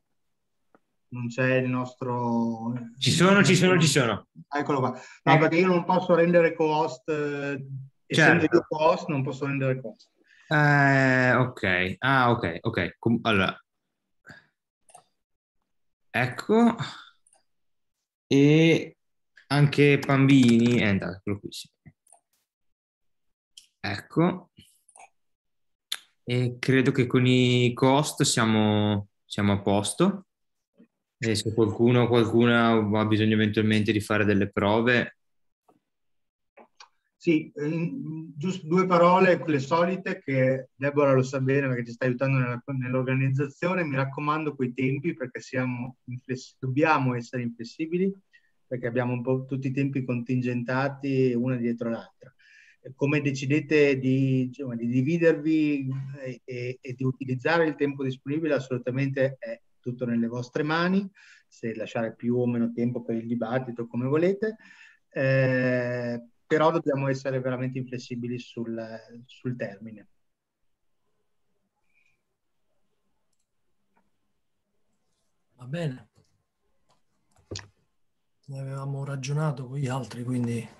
non c'è il nostro... Ci sono, ci sono, ci sono. Eccolo qua. No, perché io non posso rendere co-host, eh, essendo certo. io co-host non posso rendere co-host. Eh, ok, ah ok, ok. allora, Ecco. E anche bambini. è eh, andato, eccolo qui, sì. Ecco. E credo che con i cost siamo, siamo a posto. E se qualcuno o qualcuna ha bisogno eventualmente di fare delle prove, sì, giusto due parole, quelle solite, che Deborah lo sa bene perché ci sta aiutando nella, nell'organizzazione. Mi raccomando quei tempi perché siamo infless- dobbiamo essere inflessibili, perché abbiamo un po' tutti i tempi contingentati una dietro l'altra. Come decidete di, diciamo, di dividervi eh, e, e, di utilizzare il tempo disponibile assolutamente è tutto nelle vostre mani, se lasciare più o meno tempo per il dibattito come volete. Eh, però dobbiamo essere veramente inflessibili sul, sul termine. Va bene. Ne avevamo ragionato con gli altri, quindi